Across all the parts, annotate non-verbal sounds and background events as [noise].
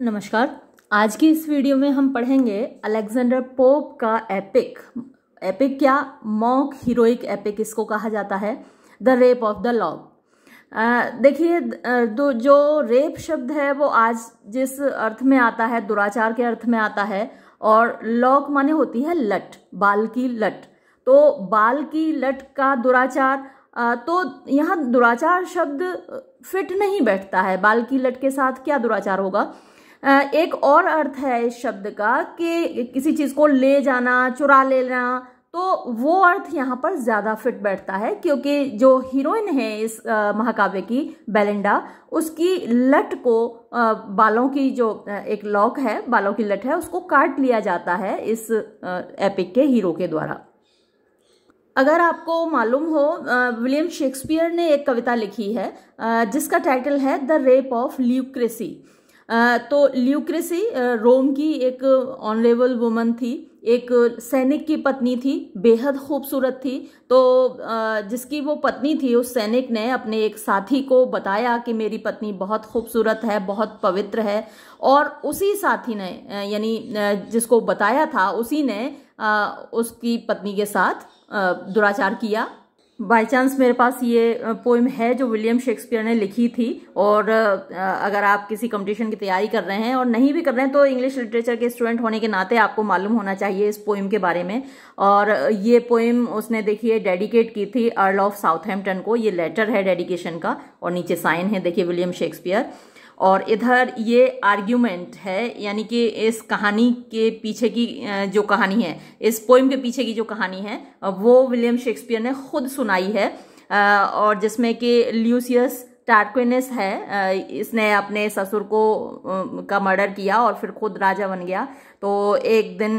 नमस्कार आज की इस वीडियो में हम पढ़ेंगे अलेक्जेंडर पोप का एपिक एपिक क्या मॉक हीरोइक एपिक इसको कहा जाता है the rape of the lock देखिए तो जो रेप शब्द है वो आज जिस अर्थ में आता है दुराचार के अर्थ में आता है और लॉक माने होती है लट बाल की लट तो बाल की लट का दुराचार तो यहाँ दुराचार शब्द फिट नहीं बैठता है बाल की लट के साथ क्या दुराचार होगा एक और अर्थ है इस शब्द का कि किसी चीज़ को ले जाना चुरा लेना तो वो अर्थ यहाँ पर ज़्यादा फिट बैठता है क्योंकि जो हीरोइन है इस महाकाव्य की बेलिंडा उसकी लट को बालों की जो एक लॉक है बालों की लट है उसको काट लिया जाता है इस एपिक के हीरो के द्वारा अगर आपको मालूम हो विलियम शेक्सपियर ने एक कविता लिखी है जिसका टाइटल है द रेप ऑफ ल्यूक्रेसी तो ल्यूक्रेसी रोम की एक ऑनरेबल वुमन थी एक सैनिक की पत्नी थी बेहद खूबसूरत थी तो जिसकी वो पत्नी थी उस सैनिक ने अपने एक साथी को बताया कि मेरी पत्नी बहुत खूबसूरत है बहुत पवित्र है और उसी साथी ने यानी जिसको बताया था उसी ने उसकी पत्नी के साथ दुराचार किया बाई चांस मेरे पास ये पोइम है जो विलियम शेक्सपियर ने लिखी थी और अगर आप किसी कंपटीशन की तैयारी कर रहे हैं और नहीं भी कर रहे हैं तो इंग्लिश लिटरेचर के स्टूडेंट होने के नाते आपको मालूम होना चाहिए इस पोइम के बारे में और ये पोइम उसने देखिए डेडिकेट की थी अर्ल ऑफ साउथहैम्पटन को ये लेटर है डेडिकेशन का और नीचे साइन है देखिए विलियम शेक्सपियर और इधर ये आर्ग्यूमेंट है यानी कि इस कहानी के पीछे की जो कहानी है इस पोइम के पीछे की जो कहानी है वो विलियम शेक्सपियर ने खुद सुनाई है और जिसमें कि ल्यूसियस टार्क्विनस है इसने अपने ससुर को का मर्डर किया और फिर खुद राजा बन गया तो एक दिन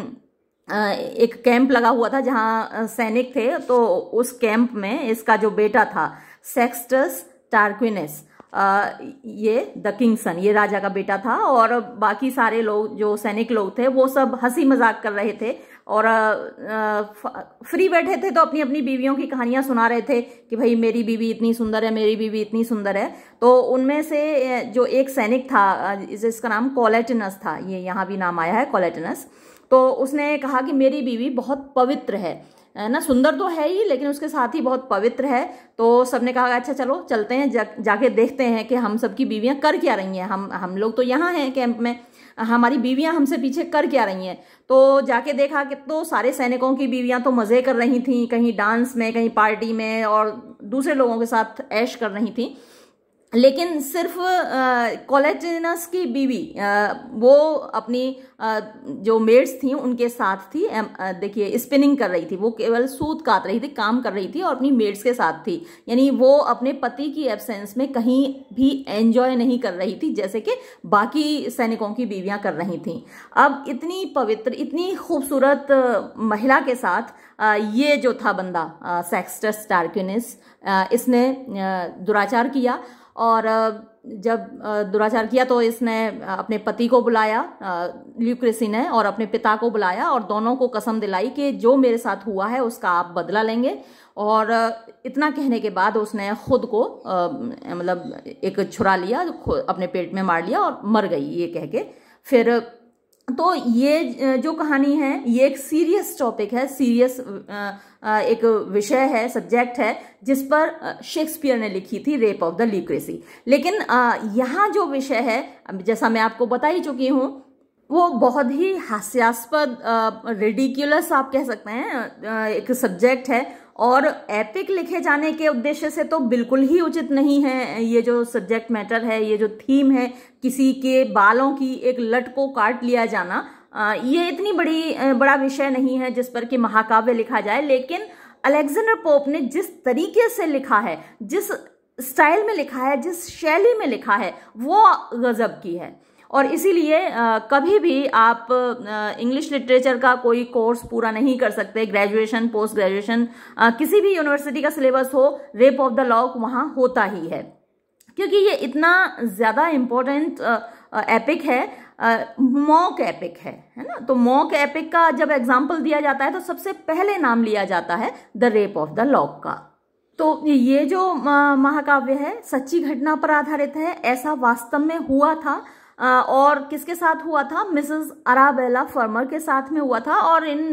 एक कैंप लगा हुआ था जहाँ सैनिक थे तो उस कैंप में इसका जो बेटा था सेक्स्टस टार्क्विनस ये द किंग सन ये राजा का बेटा था और बाकी सारे लोग जो सैनिक लोग थे वो सब हंसी मजाक कर रहे थे और फ्री बैठे थे तो अपनी अपनी बीवियों की कहानियां सुना रहे थे कि भाई मेरी बीवी इतनी सुंदर है मेरी बीवी इतनी सुंदर है तो उनमें से जो एक सैनिक था जिसका नाम कॉलेटनस था ये यहाँ भी नाम आया है कॉलेटनस तो उसने कहा कि मेरी बीवी बहुत पवित्र है ना सुंदर तो है ही लेकिन उसके साथ ही बहुत पवित्र है तो सबने कहा अच्छा चलो चलते हैं जा, जाके देखते हैं कि हम सबकी बीवियाँ कर क्या रही हैं हम हम लोग तो यहाँ हैं कैंप में हमारी बीवियां हमसे पीछे कर क्या रही हैं तो जाके देखा कि तो सारे सैनिकों की बीवियां तो मज़े कर रही थी कहीं डांस में कहीं पार्टी में और दूसरे लोगों के साथ ऐश कर रही थी लेकिन सिर्फ कोलेजिनस की बीवी आ, वो अपनी आ, जो मेड्स थी उनके साथ थी देखिए स्पिनिंग कर रही थी वो केवल सूत काट रही थी काम कर रही थी और अपनी मेड्स के साथ थी यानी वो अपने पति की एब्सेंस में कहीं भी एंजॉय नहीं कर रही थी जैसे कि बाकी सैनिकों की बीवियां कर रही थी अब इतनी पवित्र इतनी खूबसूरत महिला के साथ आ, ये जो था बंदा सेक्सटस टार्क्यूनिस इसने दुराचार किया और जब दुराचार किया तो इसने अपने पति को बुलाया ल्यूक्रेसी ने और अपने पिता को बुलाया और दोनों को कसम दिलाई कि जो मेरे साथ हुआ है उसका आप बदला लेंगे और इतना कहने के बाद उसने खुद को मतलब एक छुरा लिया अपने पेट में मार लिया और मर गई ये कह के फिर तो ये जो कहानी है ये एक सीरियस टॉपिक है सीरियस एक विषय है सब्जेक्ट है जिस पर शेक्सपियर ने लिखी थी रेप ऑफ द लिक्रेसी लेकिन यहाँ जो विषय है जैसा मैं आपको बता ही चुकी हूँ वो बहुत ही हास्यास्पद रेडिकुलस आप कह सकते हैं एक सब्जेक्ट है और एपिक लिखे जाने के उद्देश्य से तो बिल्कुल ही उचित नहीं है ये जो सब्जेक्ट मैटर है ये जो थीम है किसी के बालों की एक लट को काट लिया जाना ये इतनी बड़ी बड़ा विषय नहीं है जिस पर कि महाकाव्य लिखा जाए लेकिन अलेक्जेंडर पोप ने जिस तरीके से लिखा है जिस स्टाइल में लिखा है जिस शैली में लिखा है वो गजब की है और इसीलिए कभी भी आप इंग्लिश लिटरेचर का कोई कोर्स पूरा नहीं कर सकते ग्रेजुएशन पोस्ट ग्रेजुएशन किसी भी यूनिवर्सिटी का सिलेबस हो रेप ऑफ द लॉक वहाँ होता ही है क्योंकि ये इतना ज़्यादा इम्पोर्टेंट एपिक है मॉक एपिक है है ना तो मॉक एपिक का जब एग्जाम्पल दिया जाता है तो सबसे पहले नाम लिया जाता है the rape of the lock का तो ये जो महाकाव्य है सच्ची घटना पर आधारित है ऐसा वास्तव में हुआ था और किसके साथ हुआ था मिसेस अराबेला फर्मर के साथ में हुआ था और इन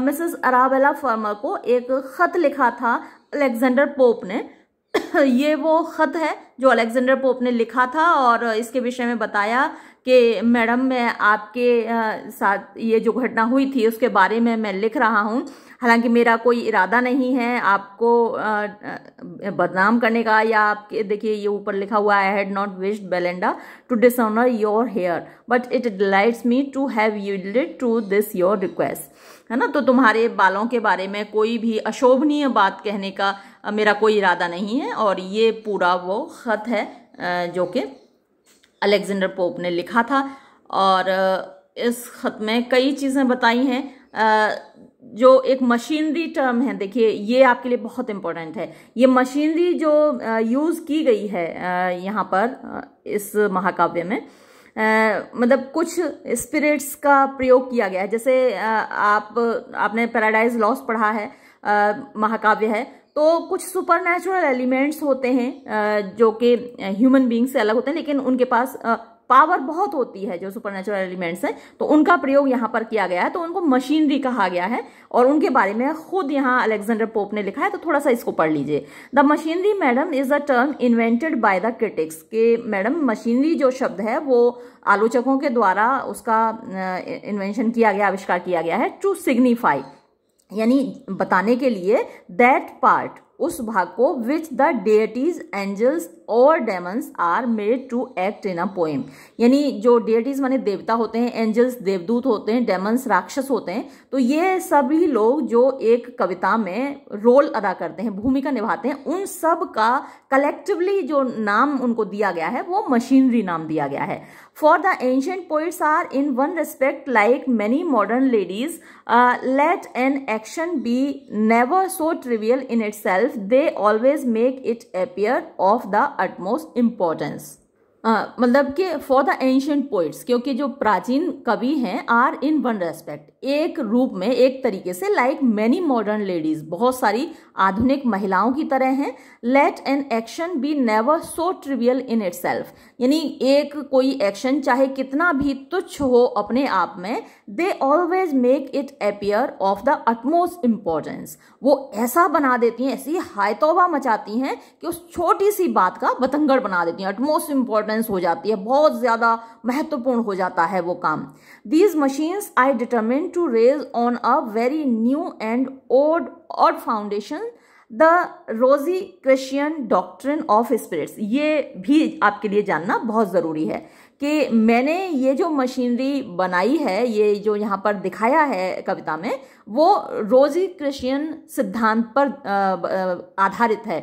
मिसेस अराबेला फर्मर को एक ख़त लिखा था अलेक्जेंडर पोप ने [coughs] ये वो ख़त है जो अलेक्जेंडर पोप ने लिखा था और इसके विषय में बताया कि मैडम मैं आपके साथ ये जो घटना हुई थी उसके बारे में मैं लिख रहा हूँ हालांकि मेरा कोई इरादा नहीं है आपको बदनाम करने का या आपके देखिए ये ऊपर लिखा हुआ I had not wished Belinda to dishonour your hair but it delights me to have yielded to this your request है ना तो तुम्हारे बालों के बारे में कोई भी अशोभनीय बात कहने का मेरा कोई इरादा नहीं है और ये पूरा वो ख़त है जो कि अलेक्जेंडर पोप ने लिखा था और इस ख़त में कई चीज़ें बताई हैं जो एक मशीनरी टर्म है देखिए ये आपके लिए बहुत इम्पोर्टेंट है ये मशीनरी जो यूज़ की गई है यहाँ पर इस महाकाव्य में आ, मतलब कुछ स्पिरिट्स का प्रयोग किया गया है जैसे आप आपने पैराडाइज लॉस पढ़ा है महाकाव्य है तो कुछ सुपर नेचुरल एलिमेंट्स होते हैं जो कि ह्यूमन बींग्स से अलग होते हैं लेकिन उनके पास पावर बहुत होती है जो सुपर नेचुरल एलिमेंट्स हैं तो उनका प्रयोग यहाँ पर किया गया है तो उनको मशीनरी कहा गया है और उनके बारे में खुद यहाँ अलेक्जेंडर पोप ने लिखा है तो थोड़ा सा इसको पढ़ लीजिए the machinery madam is a term invented by the critics के मैडम मशीनरी जो शब्द है वो आलोचकों के द्वारा उसका इन्वेंशन किया गया आविष्कार किया गया है टू सिग्निफाई यानी बताने के लिए दैट पार्ट उस भाग को विच द डेटीज एंजल्स और demons are made to act in a poem यानी जो डेटीज माने देवता होते हैं एंजल्स देवदूत होते हैं डेमन्स राक्षस होते हैं तो ये सभी लोग जो एक कविता में रोल अदा करते हैं भूमिका निभाते हैं उन सब का कलेक्टिवली जो नाम उनको दिया गया है वो मशीनरी नाम दिया गया है for the ancient poets are in one respect like many modern ladies let an action be never so trivial in itself they always make it appear of the utmost importance uh, मतलब कि for the ancient poets क्योंकि जो प्राचीन कवि हैं are in one respect एक रूप में एक तरीके से लाइक मैनी मॉडर्न लेडीज बहुत सारी आधुनिक महिलाओं की तरह हैं let an action be never so trivial in it यानी एक कोई एक्शन चाहे कितना भी तुच्छ हो अपने आप में they always make it appear of the utmost importance वो ऐसा बना देती हैं ऐसी हायतोबा मचाती हैं कि उस छोटी सी बात का बतंगड़ बना देती हैं अटमोस्ट इम्पोर्टेंस हो जाती है बहुत ज़्यादा महत्वपूर्ण हो जाता है वो काम These machines I determined to raise on a very new and old odd foundation the Rosicrucian doctrine of spirits ये भी आपके लिए जानना बहुत ज़रूरी है कि मैंने ये जो मशीनरी बनाई है ये जो यहाँ पर दिखाया है कविता में वो रोजी क्रिश्चियन सिद्धांत पर आधारित है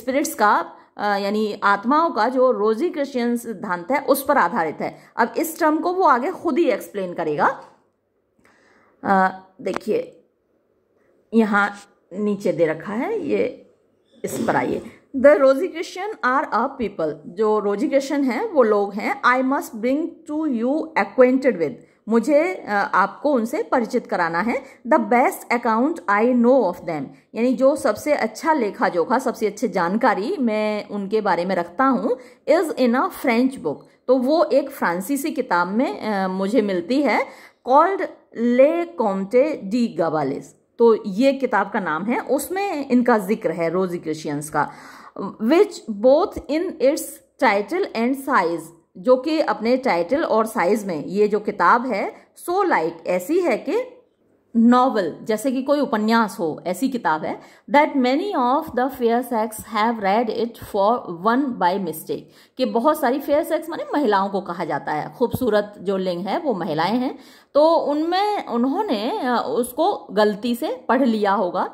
स्पिरिट्स का यानी आत्माओं का जो रोजी क्रिश्चियन सिद्धांत है उस पर आधारित है अब इस टर्म को वो आगे खुद ही एक्सप्लेन करेगा देखिए यहाँ नीचे दे रखा है ये इस पर आइए द रोजी क्रिश्चियन आर अ पीपल जो रोजी क्रिश्चियन हैं वो लोग हैं I must bring to you acquainted with मुझे आपको उनसे परिचित कराना है the best account I know of them यानी जो सबसे अच्छा लेखा जोखा सबसे अच्छी जानकारी मैं उनके बारे में रखता हूँ is in a French book तो वो एक फ्रांसीसी किताब में आ, मुझे मिलती है कॉल्ड ले कॉन्टे डी गवालिस तो ये किताब का नाम है उसमें इनका जिक्र है रोजी क्रिश्चियंस का which both in its title and size जो कि अपने टाइटल और साइज में ये जो किताब है सो लाइट ऐसी है कि नॉवल जैसे कि कोई उपन्यास हो ऐसी किताब है that many of the fair sex have read it for one by mistake कि बहुत सारी फेयर सेक्स माने महिलाओं को कहा जाता है खूबसूरत जो लिंग है वो महिलाएं हैं तो उनमें उन्होंने उसको गलती से पढ़ लिया होगा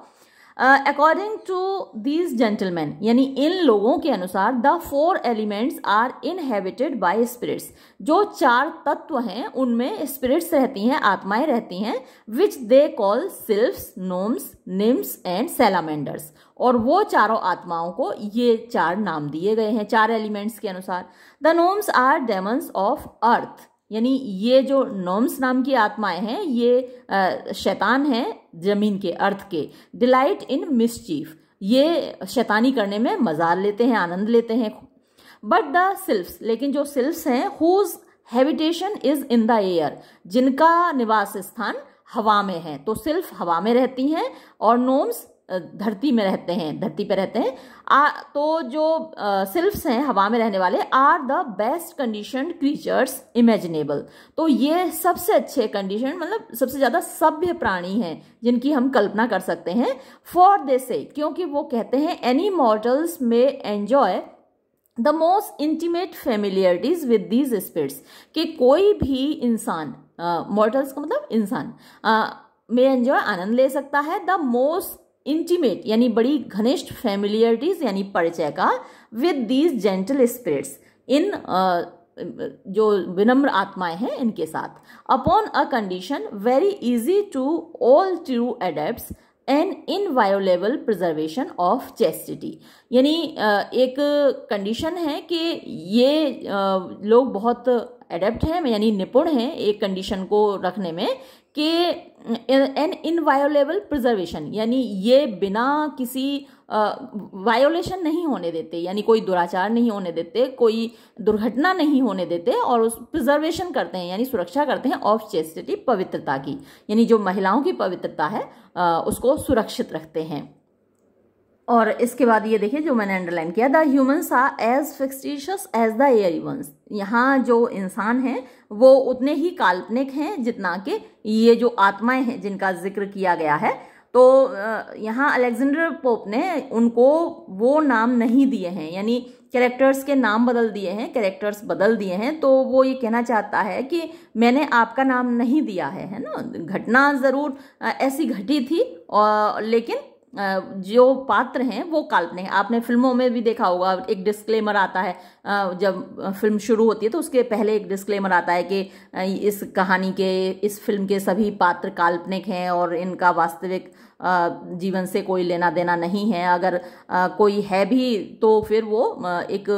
अकॉर्डिंग टू दीज जेंटलमैन यानी इन लोगों के अनुसार the four elements are inhabited by spirits जो चार तत्व हैं उनमें स्पिरिट्स रहती हैं आत्माएं रहती हैं which they call sylphs gnomes nymphs and salamanders और वो चारों आत्माओं को ये चार नाम दिए गए हैं चार एलिमेंट्स के अनुसार the gnomes are demons of earth यानी ये जो नोम्स नाम की आत्माएं हैं ये शैतान हैं जमीन के अर्थ के डिलाइट इन मिसचीफ ये शैतानी करने में मज़ा लेते हैं आनंद लेते हैं बट द सिल्फ्स लेकिन जो सिल्फ्स हैं whose habitation is in the air जिनका निवास स्थान हवा में है तो सिल्फ हवा में रहती हैं और नोम्स धरती में रहते हैं धरती पर रहते हैं आ, तो जो सिल्फ्स हैं हवा में रहने वाले are the best condition creatures imaginable तो ये सबसे अच्छे कंडीशन मतलब सबसे ज़्यादा सभ्य प्राणी हैं जिनकी हम कल्पना कर सकते हैं फॉर दे से क्योंकि वो कहते हैं any mortals may enjoy the most intimate familiarities with these spirits कि कोई भी इंसान मॉडल्स का मतलब इंसान में एंजॉय आनंद ले सकता है द मोस्ट इंटीमेट यानी बड़ी घनिष्ठ फैमिलियरिटीज यानी परिचय का विद दीज जेंटल स्पिरिट्स इन जो विनम्र आत्माएं हैं इनके साथ upon a condition very easy to all true adept an inviolable preservation of chastity यानी एक कंडीशन है कि ये लोग बहुत एडेप्ट हैं यानी निपुण हैं एक कंडीशन को रखने में के एन इनवायोलेबल प्रिजर्वेशन यानी ये बिना किसी वायोलेशन uh, नहीं होने देते यानी कोई दुराचार नहीं होने देते कोई दुर्घटना नहीं होने देते और उस प्रिजर्वेशन करते हैं यानी सुरक्षा करते हैं ऑफ चेस्टिटी पवित्रता की यानी जो महिलाओं की पवित्रता है आ, uh, उसको सुरक्षित रखते हैं और इसके बाद ये देखिए जो मैंने अंडरलाइन किया the humans are as fictitious as the airy ones यहाँ जो इंसान हैं वो उतने ही काल्पनिक हैं जितना कि ये जो आत्माएं हैं जिनका जिक्र किया गया है तो यहाँ अलेक्जेंडर पोप ने उनको वो नाम नहीं दिए हैं यानी कैरेक्टर्स के नाम बदल दिए हैं कैरेक्टर्स बदल दिए हैं तो वो ये कहना चाहता है कि मैंने आपका नाम नहीं दिया है है ना घटना ज़रूर ऐसी घटी थी और लेकिन जो पात्र हैं वो काल्पनिक हैं आपने फिल्मों में भी देखा होगा एक डिस्क्लेमर आता है जब फिल्म शुरू होती है तो उसके पहले एक डिस्क्लेमर आता है कि इस कहानी के इस फिल्म के सभी पात्र काल्पनिक हैं और इनका वास्तविक जीवन से कोई लेना देना नहीं है अगर कोई है भी तो फिर वो एक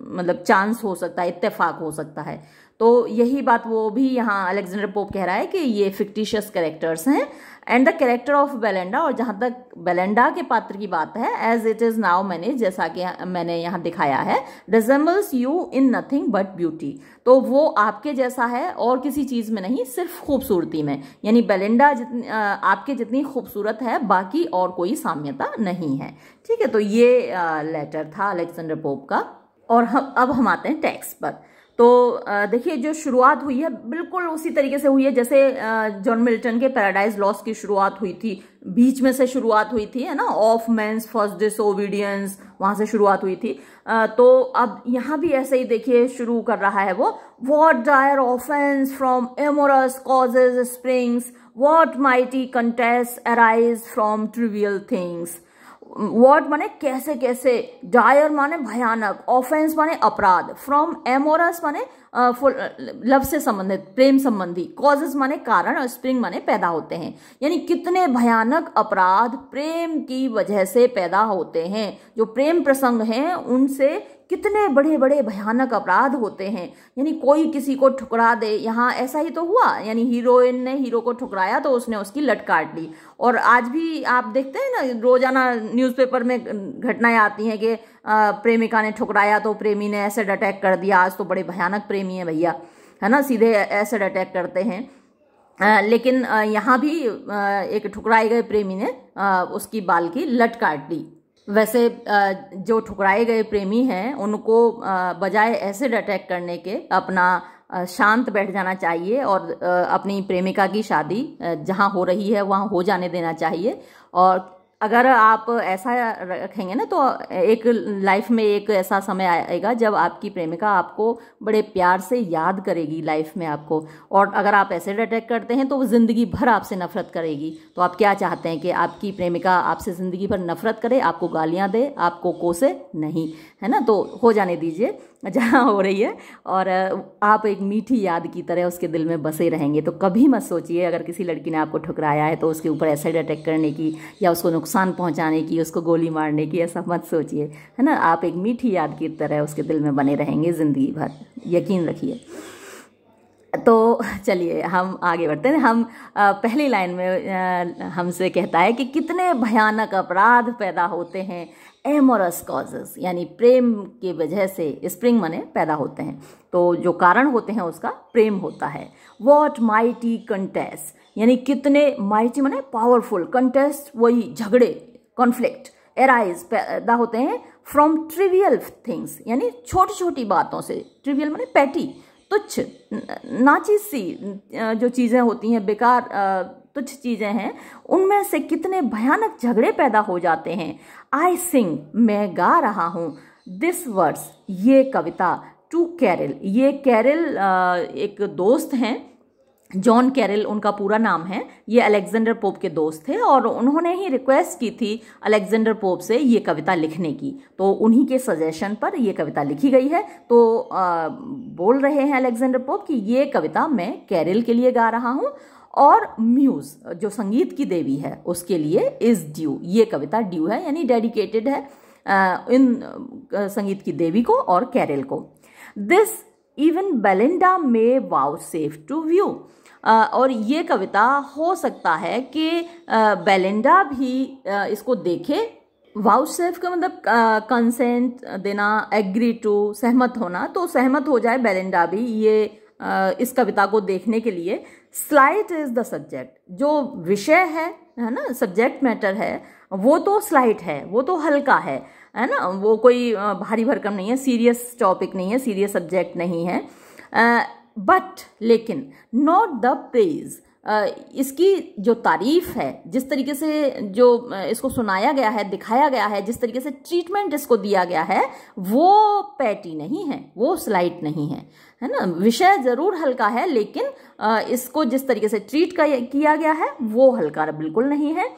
मतलब चांस हो सकता है इत्तेफाक हो सकता है तो यही बात वो भी यहाँ अलेक्जेंडर पोप कह रहा है कि ये फिक्टिशियस कैरेक्टर्स हैं and the character of Belinda और जहाँ तक बेलेंडा के पात्र की बात है एज इट इज़ नाउ मैंने जैसा कि मैंने यहाँ दिखाया है resembles you in nothing but beauty तो वो आपके जैसा है और किसी चीज़ में नहीं सिर्फ खूबसूरती में यानी बेलेंडा जितनी आपके जितनी खूबसूरत है बाकी और कोई साम्यता नहीं है ठीक है तो ये लेटर था अलेक्जेंडर पोप का और हम अब हम आते हैं टैक्स पर तो देखिए जो शुरुआत हुई है बिल्कुल उसी तरीके से हुई है जैसे जॉन मिल्टन के पैराडाइज लॉस की शुरुआत हुई थी बीच में से शुरुआत हुई थी है ना ऑफ मैंस फर्स्ट डिसोबीडियंस वहाँ से शुरुआत हुई थी तो अब यहाँ भी ऐसे ही देखिए शुरू कर रहा है वो what dire offence from amorous causes springs what mighty contest arise from trivial things word माने कैसे कैसे डायर माने भयानक ऑफेंस माने अपराध फ्रॉम एमोरस माने लव से संबंधित प्रेम संबंधी कॉजेज माने कारण और स्प्रिंग माने पैदा होते हैं यानी कितने भयानक अपराध प्रेम की वजह से पैदा होते हैं जो प्रेम प्रसंग हैं उनसे कितने बड़े बड़े भयानक अपराध होते हैं यानी कोई किसी को ठुकरा दे यहाँ ऐसा ही तो हुआ यानी हीरोइन ने हीरो को ठुकराया तो उसने उसकी लट काट ली और आज भी आप देखते हैं ना रोजाना न्यूज़पेपर में घटनाएं आती हैं कि प्रेमिका ने ठुकराया तो प्रेमी ने एसिड अटैक कर दिया आज तो बड़े भयानक प्रेमी हैं भैया है ना सीधे एसिड अटैक करते हैं आ, लेकिन यहाँ भी आ, एक ठुकराए गए प्रेमी ने आ, उसकी बाल की लट काट दी वैसे जो ठुकराए गए प्रेमी हैं उनको बजाय एसिड अटैक करने के अपना शांत बैठ जाना चाहिए और अपनी प्रेमिका की शादी जहाँ हो रही है वहाँ हो जाने देना चाहिए और अगर आप ऐसा रखेंगे ना तो एक लाइफ में एक ऐसा समय आएगा जब आपकी प्रेमिका आपको बड़े प्यार से याद करेगी लाइफ में आपको और अगर आप ऐसे अटैक करते हैं तो वो ज़िंदगी भर आपसे नफरत करेगी तो आप क्या चाहते हैं कि आपकी प्रेमिका आपसे ज़िंदगी भर नफरत करे आपको गालियाँ दे आपको कोसे नहीं है ना तो हो जाने दीजिए जहाँ हो रही है और आप एक मीठी याद की तरह उसके दिल में बसे रहेंगे तो कभी मत सोचिए अगर किसी लड़की ने आपको ठुकराया है तो उसके ऊपर एसिड अटैक करने की या उसको नुकसान पहुँचाने की उसको गोली मारने की ऐसा मत सोचिए है ना आप एक मीठी याद की तरह उसके दिल में बने रहेंगे ज़िंदगी भर यकीन रखिए तो चलिए हम आगे बढ़ते हैं हम पहली लाइन में हमसे कहता है कि कितने भयानक अपराध पैदा होते हैं एमोरस कॉजेज यानी प्रेम के वजह से स्प्रिंग मने पैदा होते हैं तो जो कारण होते हैं उसका प्रेम होता है वॉट माइटी कंटेस्ट यानी कितने माइटी मने पावरफुल कंटेस्ट वही झगड़े कॉन्फ्लिक्ट एराइज पैदा होते हैं फ्रॉम ट्रिवियल थिंग्स यानी छोटी छोटी बातों से ट्रिवियल मने पैटी तुच्छ नाचीज सी जो चीज़ें होती हैं बेकार तुच्छ चीज़ें हैं उनमें से कितने भयानक झगड़े पैदा हो जाते हैं आई सिंग मैं गा रहा हूँ दिस वर्ड्स ये कविता टू कैरल ये कैरल एक दोस्त हैं जॉन कैरल उनका पूरा नाम है ये अलेक्जेंडर पोप के दोस्त थे और उन्होंने ही रिक्वेस्ट की थी अलेक्जेंडर पोप से ये कविता लिखने की तो उन्हीं के सजेशन पर ये कविता लिखी गई है तो आ, बोल रहे हैं अलेक्जेंडर पोप कि ये कविता मैं कैरल के लिए गा रहा हूँ और म्यूज जो संगीत की देवी है उसके लिए इज ड्यू ये कविता ड्यू है यानी डेडिकेटेड है इन संगीत की देवी को और कैरल को this even Belinda may vouchsafe to view और ये कविता हो सकता है कि बेलिंडा भी इसको देखे वाउ सेफ का मतलब कंसेंट देना एग्री टू सहमत होना तो सहमत हो जाए बेलिंडा भी ये इस कविता को देखने के लिए स्लाइट इज़ द सब्जेक्ट जो विषय है है ना सब्जेक्ट मैटर है वो तो स्लाइट है वो तो हल्का है है ना वो कोई भारी भरकम नहीं है सीरियस टॉपिक नहीं है सीरियस सब्जेक्ट नहीं है बट लेकिन नॉट द प्रेज़ इसकी जो तारीफ है जिस तरीके से जो इसको सुनाया गया है दिखाया गया है जिस तरीके से ट्रीटमेंट इसको दिया गया है वो पैटी नहीं है वो स्लाइट नहीं है है ना विषय ज़रूर हल्का है लेकिन इसको जिस तरीके से ट्रीट किया गया है वो हल्का बिल्कुल नहीं है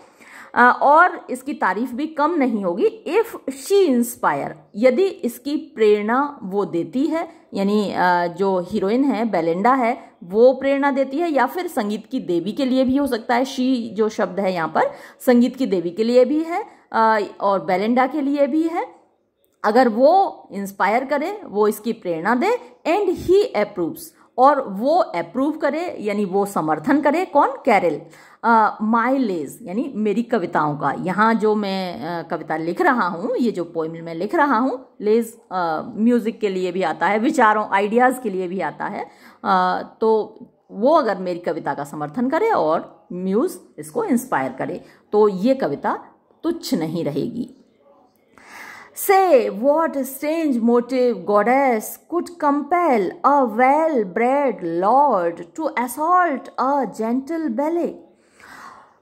और इसकी तारीफ भी कम नहीं होगी इफ़ शी इंस्पायर यदि इसकी प्रेरणा वो देती है यानी जो हीरोइन है बेलेंडा है वो प्रेरणा देती है या फिर संगीत की देवी के लिए भी हो सकता है शी जो शब्द है यहाँ पर संगीत की देवी के लिए भी है और बेलेंडा के लिए भी है अगर वो इंस्पायर करे वो इसकी प्रेरणा दे एंड ही अप्रूव्स और वो अप्रूव करे यानी वो समर्थन करे कौन कैरल माई लेज यानी मेरी कविताओं का यहाँ जो मैं आ, कविता लिख रहा हूँ ये जो पोइम मैं लिख रहा हूँ लेज म्यूज़िक के लिए भी आता है विचारों आइडियाज़ के लिए भी आता है आ, तो वो अगर मेरी कविता का समर्थन करे और म्यूज़ इसको इंस्पायर करे तो ये कविता तुच्छ नहीं रहेगी से what strange motive goddess could compel a well bred lord to assault a gentle belle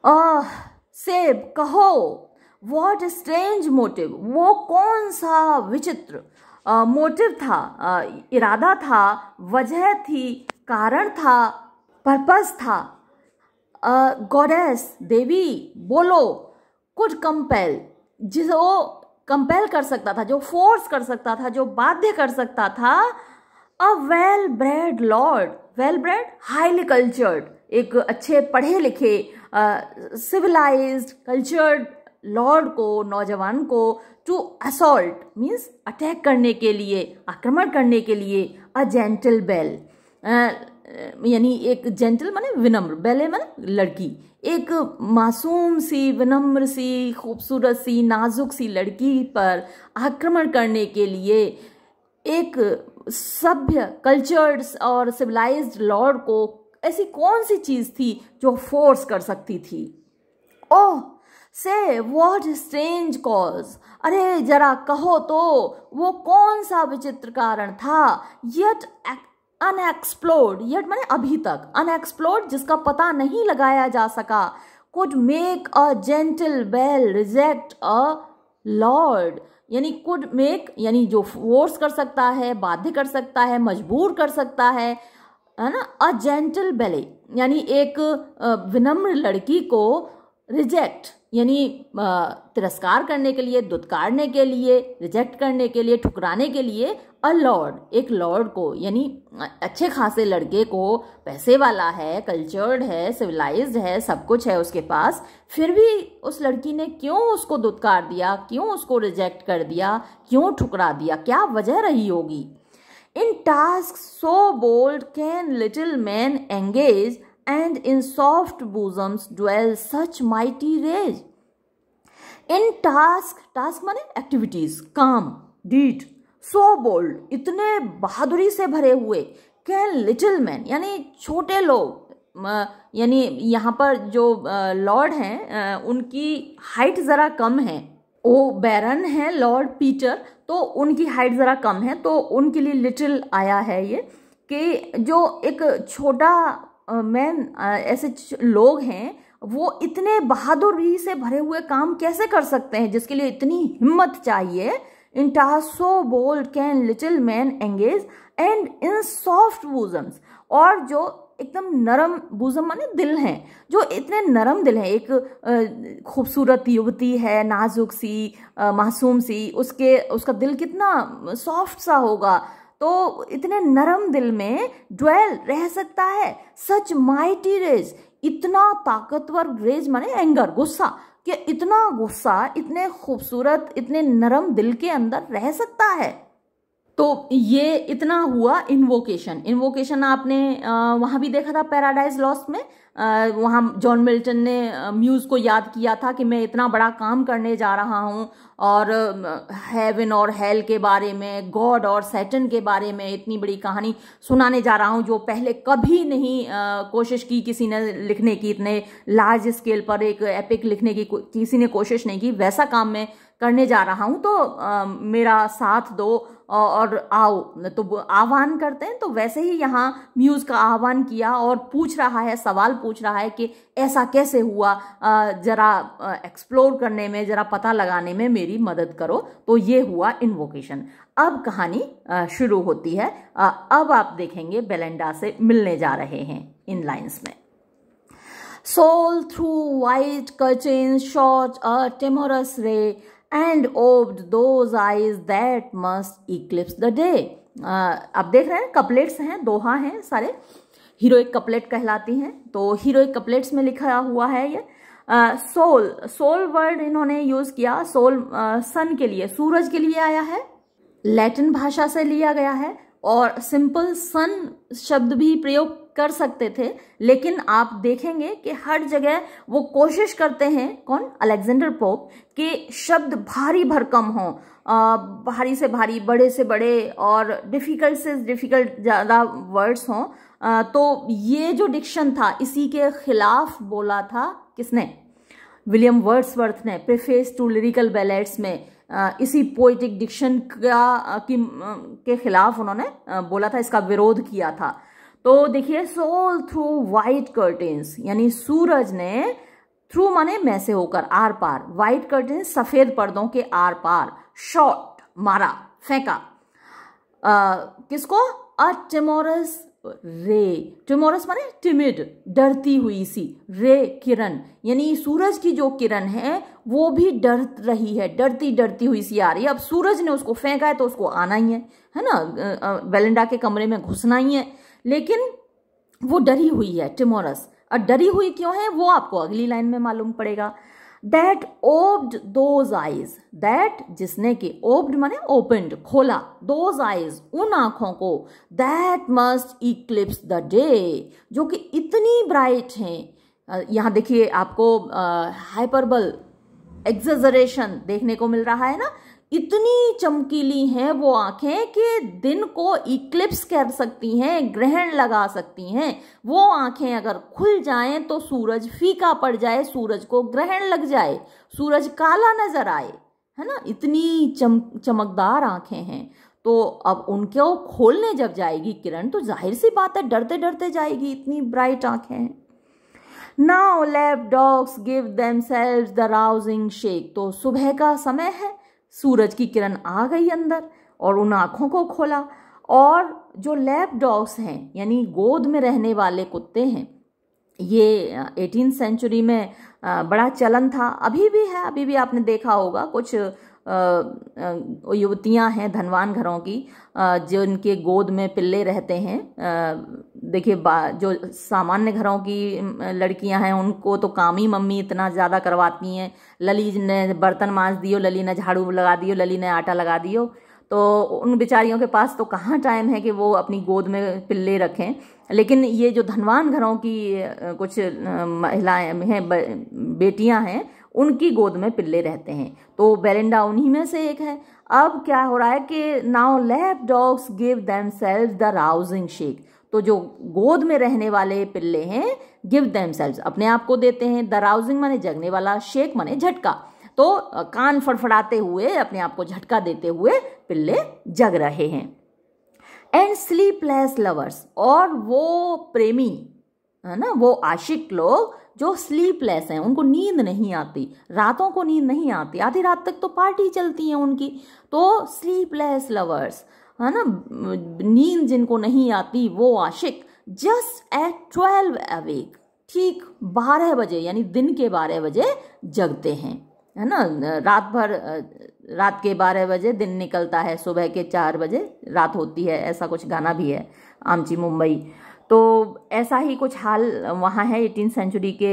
ah सेब कहो वॉट स्ट्रेंज मोटिव वो कौन सा विचित्र मोटिव था आ, इरादा था वजह थी कारण था पर्पस था गॉडेस देवी बोलो कुछ कंपेल जिसको कंपेल कर सकता था जो फोर्स कर सकता था जो बाध्य कर सकता था a well bred lord well bred highly cultured एक अच्छे पढ़े लिखे सिविलाइज्ड कल्चर्ड लॉर्ड को नौजवान को टू असोल्ट मीन्स अटैक करने के लिए आक्रमण करने के लिए अ जेंटल बेल यानी एक जेंटल माने विनम्र बेले माने लड़की एक मासूम सी विनम्र सी खूबसूरत सी नाजुक सी लड़की पर आक्रमण करने के लिए एक सभ्य कल्चर्ड और सिविलाइज्ड लॉर्ड को ऐसी कौन सी चीज़ थी जो फोर्स कर सकती थी ओह से वॉट स्ट्रेंज कॉज अरे जरा कहो तो वो कौन सा विचित्र कारण था यट अनएक्सप्लोर्ड यट मैंने अभी तक अनएक्सप्लोर्ड जिसका पता नहीं लगाया जा सका could make a gentle belle reject a lord यानी कुड मेक यानी जो फोर्स कर सकता है बाध्य कर सकता है मजबूर कर सकता है है ना अ जेंटल बेले यानी एक विनम्र लड़की को रिजेक्ट यानी तिरस्कार करने के लिए दुत्कारने के लिए रिजेक्ट करने के लिए ठुकराने के लिए अ लॉर्ड एक लॉर्ड को यानी अच्छे खासे लड़के को पैसे वाला है कल्चर्ड है सिविलाइज्ड है सब कुछ है उसके पास फिर भी उस लड़की ने क्यों उसको दुत्कार दिया क्यों उसको रिजेक्ट कर दिया क्यों ठुकरा दिया क्या वजह रही होगी in task so bold can little man engage and in soft bosoms dwell such mighty rage in task task माने एक्टिविटीज काम डीट सो बोल्ड इतने बहादुरी से भरे हुए कैन लिटिल मैन यानी छोटे लोग यानी यहाँ पर जो लॉर्ड हैं उनकी हाइट ज़रा कम है ओ बैरन है लॉर्ड पीटर तो उनकी हाइट ज़रा कम है तो उनके लिए लिटिल आया है ये कि जो एक छोटा मैन ऐसे लोग हैं वो इतने बहादुरी से भरे हुए काम कैसे कर सकते हैं जिसके लिए इतनी हिम्मत चाहिए in task so bold can little man engage and in soft bosoms और जो एकदम नरम बुजम माने दिल हैं जो इतने नरम दिल हैं एक खूबसूरत युवती है नाजुक सी मासूम सी उसके उसका दिल कितना सॉफ्ट सा होगा तो इतने नरम दिल में ड्वेल रह सकता है सच माइटी रेज इतना ताकतवर रेज माने एंगर गुस्सा कि इतना गुस्सा इतने खूबसूरत इतने नरम दिल के अंदर रह सकता है तो ये इतना हुआ इन्वोकेशन इन्वोकेशन आपने वहाँ भी देखा था पैराडाइज लॉस्ट में वहां वहाँ जॉन मिल्टन ने म्यूज़ को याद किया था कि मैं इतना बड़ा काम करने जा रहा हूँ और हेवन और हेल के बारे में गॉड और सैटन के बारे में इतनी बड़ी कहानी सुनाने जा रहा हूँ जो पहले कभी नहीं कोशिश की किसी ने लिखने की इतने लार्ज स्केल पर एक एपिक लिखने की किसी ने कोशिश नहीं की वैसा काम मैं करने जा रहा हूँ तो आ, मेरा साथ दो और आओ तो आह्वान करते हैं तो वैसे ही यहाँ म्यूज़ का आह्वान किया और पूछ रहा है सवाल पूछ रहा है कि ऐसा कैसे हुआ ज़रा एक्सप्लोर करने में ज़रा पता लगाने में मेरी मदद करो तो ये हुआ इन्वोकेशन अब कहानी शुरू होती है अब आप देखेंगे बेलेंडा से मिलने जा रहे हैं इन लाइन्स में सोल थ्रू वाइट कचिन shot a timorous ray and oped those eyes that must eclipse the day आप देख रहे हैं कपलेट्स हैं दोहा हैं सारे हीरोइक कपलेट कहलाती हैं तो हीरोइक कपलेट्स में लिखा हुआ है ये सोल सोल वर्ड इन्होंने यूज किया सोल सन uh, के लिए सूरज के लिए आया है लैटिन भाषा से लिया गया है और सिंपल सन शब्द भी प्रयोग कर सकते थे लेकिन आप देखेंगे कि हर जगह वो कोशिश करते हैं कौन अलेक्जेंडर पोप के शब्द भारी भरकम हों भारी से भारी बड़े से बड़े और डिफ़िकल्ट से डिफ़िकल्ट ज़्यादा वर्ड्स हों तो ये जो डिक्शन था इसी के खिलाफ बोला था किसने विलियम वर्ड्सवर्थ ने प्रिफेस टू लिरिकल बैलेट्स में इसी पोइटिक डिक्शन का की के खिलाफ उन्होंने बोला था इसका विरोध किया था तो देखिए सोल थ्रू वाइट कर्टेन्स यानी सूरज ने थ्रू माने मैसे से होकर आर पार व्हाइट कर्टेन सफेद पर्दों के आर पार शॉट मारा फेंका किसको अ टिमोरस रे टिमोरस माने टिमिड डरती हुई सी रे किरण यानी सूरज की जो किरण है वो भी डर रही है डरती डरती हुई सी आ रही है अब सूरज ने उसको फेंका है तो उसको आना ही है है ना वेलेंडा के कमरे में घुसना ही है लेकिन वो डरी हुई है टिमोरस और डरी हुई क्यों है वो आपको अगली लाइन में मालूम पड़ेगा that oped those eyes that जिसने कि ओब्ड माने ओपनड खोला दोज आइज उन आंखों को that must eclipse the day जो कि इतनी ब्राइट हैं यहाँ देखिए आपको हाइपरबल एग्जरेशन देखने को मिल रहा है ना इतनी चमकीली हैं वो आंखें कि दिन को इक्लिप्स कर सकती हैं ग्रहण लगा सकती हैं वो आंखें अगर खुल जाएं तो सूरज फीका पड़ जाए सूरज को ग्रहण लग जाए सूरज काला नजर आए है ना इतनी चम चमकदार आंखें हैं तो अब उनको खोलने जब जाएगी किरण तो जाहिर सी बात है डरते डरते जाएगी इतनी ब्राइट आंखें हैं now left dogs give them सेल्व the rousing shake तो सुबह का समय है सूरज की किरण आ गई अंदर और उन आँखों को खोला और जो लैप डॉग्स हैं यानी गोद में रहने वाले कुत्ते हैं ये एटीन सेंचुरी में बड़ा चलन था अभी भी है अभी भी आपने देखा होगा कुछ युवतियां हैं धनवान घरों की जो इनके गोद में पिल्ले रहते हैं देखिए जो सामान्य घरों की लड़कियां हैं उनको तो काम ही मम्मी इतना ज़्यादा करवाती हैं लली ने बर्तन मांज दियो लली ने झाड़ू लगा दियो लली ने आटा लगा दियो तो उन बेचारियों के पास तो कहाँ टाइम है कि वो अपनी गोद में पिल्ले रखें लेकिन ये जो धनवान घरों की कुछ महिलाएं हैं बेटियां हैं उनकी गोद में पिल्ले रहते हैं तो बेरेंडा उन्हीं में से एक है अब क्या हो रहा है कि now lap dogs give themselves the rousing shake तो जो गोद में रहने वाले पिल्ले हैं गिव दैम सेल्व अपने आप को देते हैं द राउजिंग माने जगने वाला शेक माने झटका तो कान फड़फड़ाते हुए अपने आप को झटका देते हुए पिल्ले जग रहे हैं एंड स्लीपलेस लवर्स और वो प्रेमी है ना वो आशिक लोग जो स्लीपलेस हैं उनको नींद नहीं आती रातों को नींद नहीं आती आधी रात तक तो पार्टी चलती है उनकी तो स्लीपलेस लवर्स है ना नींद जिनको नहीं आती वो आशिक जस्ट एट ट्वेल्व अवेक ठीक बारह बजे यानी दिन के बारह बजे जगते हैं है ना रात भर रात के बारह बजे दिन निकलता है सुबह के चार बजे रात होती है ऐसा कुछ गाना भी है आमची मुंबई तो ऐसा ही कुछ हाल वहाँ है एटीन सेंचुरी के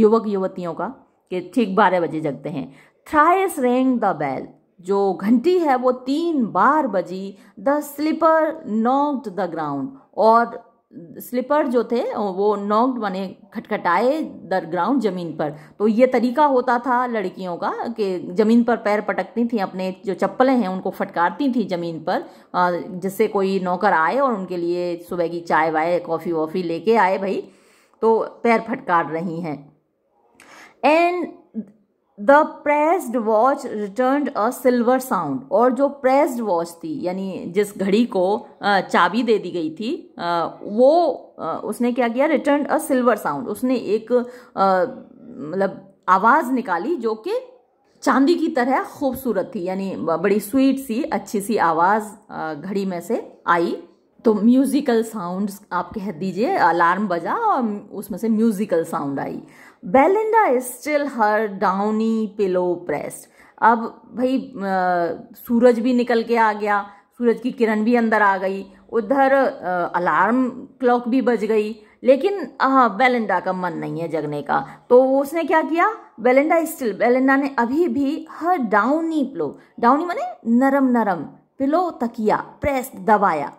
युवक युवतियों का कि ठीक बारह बजे जगते हैं थ्राइस रेंग द बैल जो घंटी है वो तीन बार बजी the slipper knocked the ground और स्लिपर जो थे वो नॉक माने खटखटाए दर ग्राउंड ज़मीन पर तो ये तरीका होता था लड़कियों का कि ज़मीन पर पैर पटकती थी अपने जो चप्पलें हैं उनको फटकारती थी ज़मीन पर जिससे कोई नौकर आए और उनके लिए सुबह की चाय वाय कॉफ़ी वॉफ़ी लेके आए भाई तो पैर फटकार रही हैं and the pressed watch return a silver sound और जो प्रेस्ड वॉच थी यानी जिस घड़ी को चाबी दे दी गई थी वो उसने क्या किया रिटर्न अ सिल्वर साउंड उसने एक मतलब आवाज़ निकाली जो कि चांदी की तरह खूबसूरत थी यानी बड़ी स्वीट सी अच्छी सी आवाज़ घड़ी में से आई तो म्यूज़िकल साउंड आप कह दीजिए अलार्म बजा और उसमें से म्यूज़िकल साउंड आई Belinda is still her downy pillow pressed अब भाई आ, सूरज भी निकल के आ गया सूरज की किरण भी अंदर आ गई उधर अलार्म क्लॉक भी बज गई लेकिन हाँ बेलिंडा का मन नहीं है जगने का तो उसने क्या किया बेलिंडा स्टिल बेलिंडा ने अभी भी हर डाउनी पिलो डाउनी माने नरम नरम पिलो तकिया प्रेस दबाया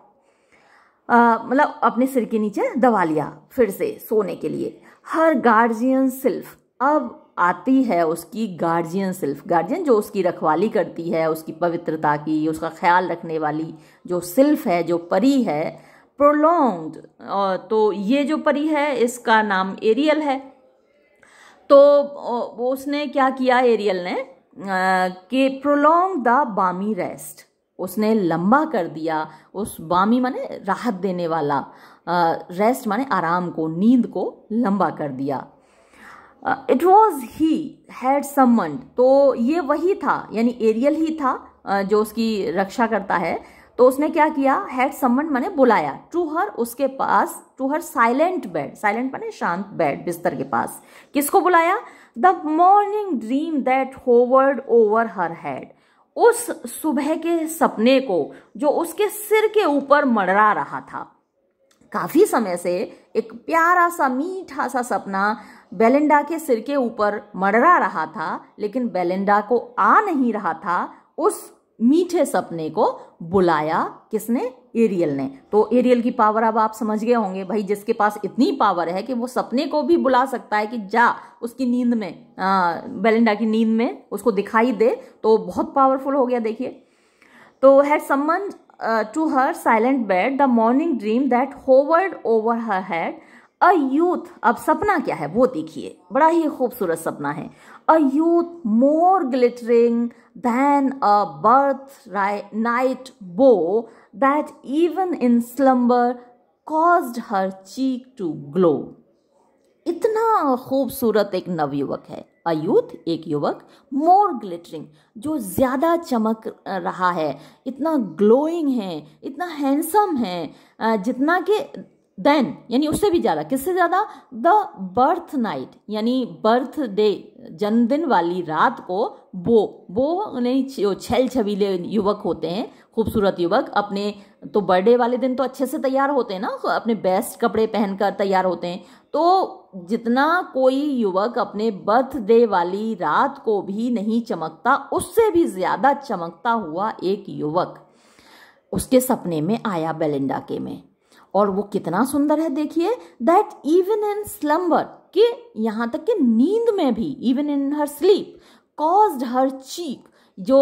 मतलब अपने सिर के नीचे दबा लिया फिर से सोने के लिए हर गार्जियन सेल्फ अब आती है उसकी गार्जियन सेल्फ गार्जियन जो उसकी रखवाली करती है उसकी पवित्रता की उसका ख्याल रखने वाली जो सेल्फ है जो परी है प्रोलोंग्ड तो ये जो परी है इसका नाम एरियल है तो उसने क्या किया एरियल ने कि प्रोलोंग द बामी रेस्ट उसने लंबा कर दिया उस बामी माने राहत देने वाला रेस्ट माने आराम को नींद को लंबा कर दिया it was he had some तो ये वही था यानी एरियल ही था जो उसकी रक्षा करता है तो उसने क्या किया हैड समन मैंने बुलाया टू हर उसके पास to her silent bed silent मैंने शांत बेड बिस्तर के पास किसको बुलाया the morning dream that hovered over her head उस सुबह के सपने को जो उसके सिर के ऊपर मडरा रहा था काफ़ी समय से एक प्यारा सा मीठा सा सपना बेलिंडा के सिर के ऊपर मडरा रहा था लेकिन बेलिंडा को आ नहीं रहा था उस मीठे सपने को बुलाया किसने एरियल ने तो एरियल की पावर अब आप समझ गए होंगे भाई जिसके पास इतनी पावर है कि वो सपने को भी बुला सकता है कि जा उसकी नींद में बेलिंडा की नींद में उसको दिखाई दे तो बहुत पावरफुल हो गया देखिए तो had summon to her silent bed the morning dream that hovered over her head a youth अब सपना क्या है वो देखिए बड़ा ही खूबसूरत सपना है a youth more glittering than a birth right night beau that even in slumber caused her cheek to glow. इतना खूबसूरत एक नवयुवक है अयूथ एक युवक मोर ग्लिटरिंग जो ज़्यादा चमक रहा है इतना ग्लोइंग है इतना हैंडसम है जितना कि देन यानी उससे भी ज़्यादा किससे ज़्यादा द बर्थ नाइट यानी बर्थ डे जन्मदिन वाली रात को वो वो यानी छल छबीले युवक होते हैं खूबसूरत युवक अपने तो बर्थडे वाले दिन तो अच्छे से तैयार होते हैं ना अपने बेस्ट कपड़े पहनकर तैयार होते हैं तो जितना कोई युवक अपने बर्थडे वाली रात को भी नहीं चमकता उससे भी ज़्यादा चमकता हुआ एक युवक उसके सपने में आया बेलिंडा के में और वो कितना सुंदर है देखिए दैट इवन इन स्लम्बर कि यहाँ तक कि नींद में भी even in her sleep caused her cheek जो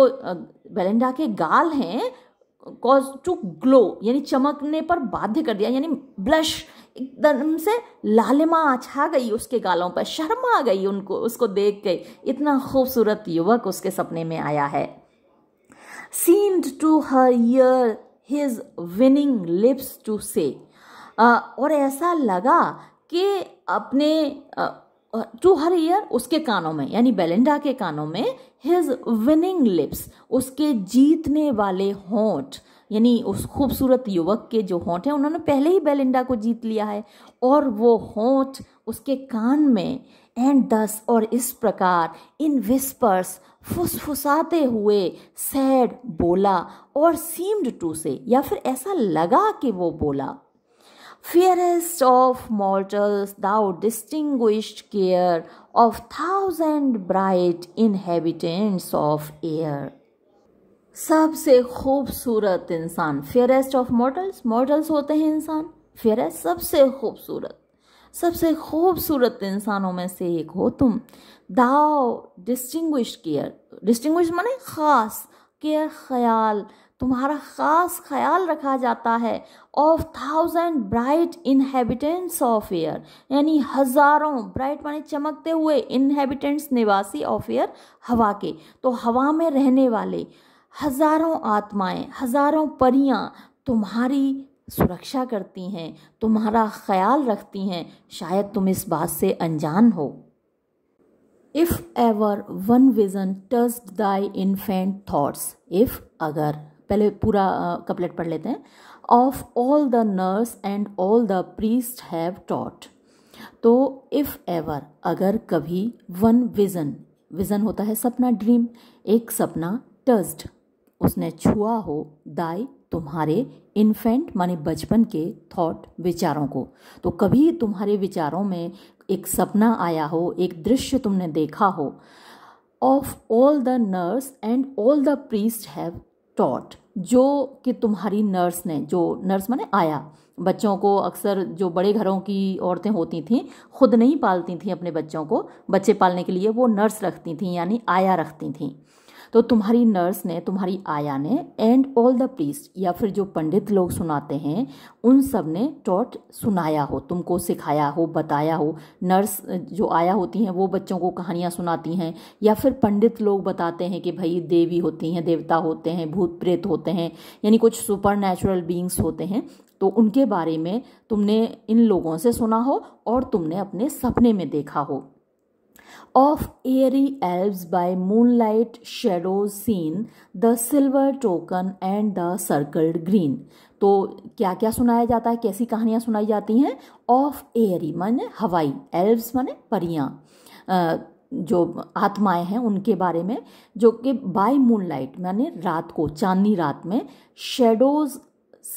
बेलेंडा के गाल हैं कॉज टू ग्लो यानी चमकने पर बाध्य कर दिया यानी ब्लश एकदम से लालिमा छा गई उसके गालों पर शर्मा गई उनको उसको देख के इतना खूबसूरत युवक उसके सपने में आया है seemed to her ear his winning lips to say और ऐसा लगा कि अपने टू हर ईयर उसके कानों में यानी बेलिंडा के कानों में हिज विनिंग लिप्स उसके जीतने वाले होंठ यानी उस खूबसूरत युवक के जो होंठ हैं उन्होंने पहले ही बेलिंडा को जीत लिया है और वो होंठ उसके कान में एंड दस और इस प्रकार इन विस्पर्स फुसफुसाते हुए सैड बोला और सीम्ड टू से या फिर ऐसा लगा कि वो बोला fairest of mortals thou distinguished care of thousand bright inhabitants of air सबसे खूबसूरत इंसान फेयरेस्ट ऑफ मॉडल्स मॉडल्स होते हैं इंसान फेयरेस्ट सबसे खूबसूरत सबसे खूबसूरत इंसानों में से एक हो तुम दाओ डिस्टिंग्विश केयर डिस्टिंग्विश माने ख़ास केयर ख्याल तुम्हारा ख़ास ख्याल रखा जाता है of thousand bright inhabitants of air यानी हज़ारों ब्राइट माने चमकते हुए इनहेबिटेंट्स निवासी ऑफ एयर हवा के तो हवा में रहने वाले हज़ारों आत्माएं हज़ारों परियां तुम्हारी सुरक्षा करती हैं तुम्हारा ख्याल रखती हैं शायद तुम इस बात से अनजान हो if ever one vision touched thy infant thoughts if अगर पहले पूरा कपलेट पढ़ लेते हैं of all the nurse and all the priest have taught तो इफ़ एवर अगर कभी वन विज़न विज़न होता है सपना ड्रीम एक सपना टस्ड उसने छुआ हो दाई तुम्हारे इन्फेंट माने बचपन के थॉट विचारों को तो कभी तुम्हारे विचारों में एक सपना आया हो एक दृश्य तुमने देखा हो of all the nurse and all the priest have taught जो कि तुम्हारी नर्स ने जो नर्स माने आया बच्चों को अक्सर जो बड़े घरों की औरतें होती थीं खुद नहीं पालती थीं अपने बच्चों को बच्चे पालने के लिए वो नर्स रखती थीं यानी आया रखती थीं तो तुम्हारी नर्स ने तुम्हारी आया ने एंड ऑल द प्रीस्ट या फिर जो पंडित लोग सुनाते हैं उन सब ने टॉट सुनाया हो तुमको सिखाया हो बताया हो नर्स जो आया होती हैं वो बच्चों को कहानियाँ सुनाती हैं या फिर पंडित लोग बताते हैं कि भाई देवी होती हैं देवता होते हैं भूत प्रेत होते हैं यानी कुछ सुपर नेचुरल बींग्स होते हैं तो उनके बारे में तुमने इन लोगों से सुना हो और तुमने अपने सपने में देखा हो Of airy elves by moonlight shadows seen, the silver token and the circled green. तो क्या क्या सुनाया जाता है कैसी कहानियाँ सुनाई जाती हैं ऑफ एयरी माने हवाई एल्व्स माने परियाँ जो आत्माएं हैं उनके बारे में जो कि मून लाइट माने रात को चांदनी रात में शेडोज़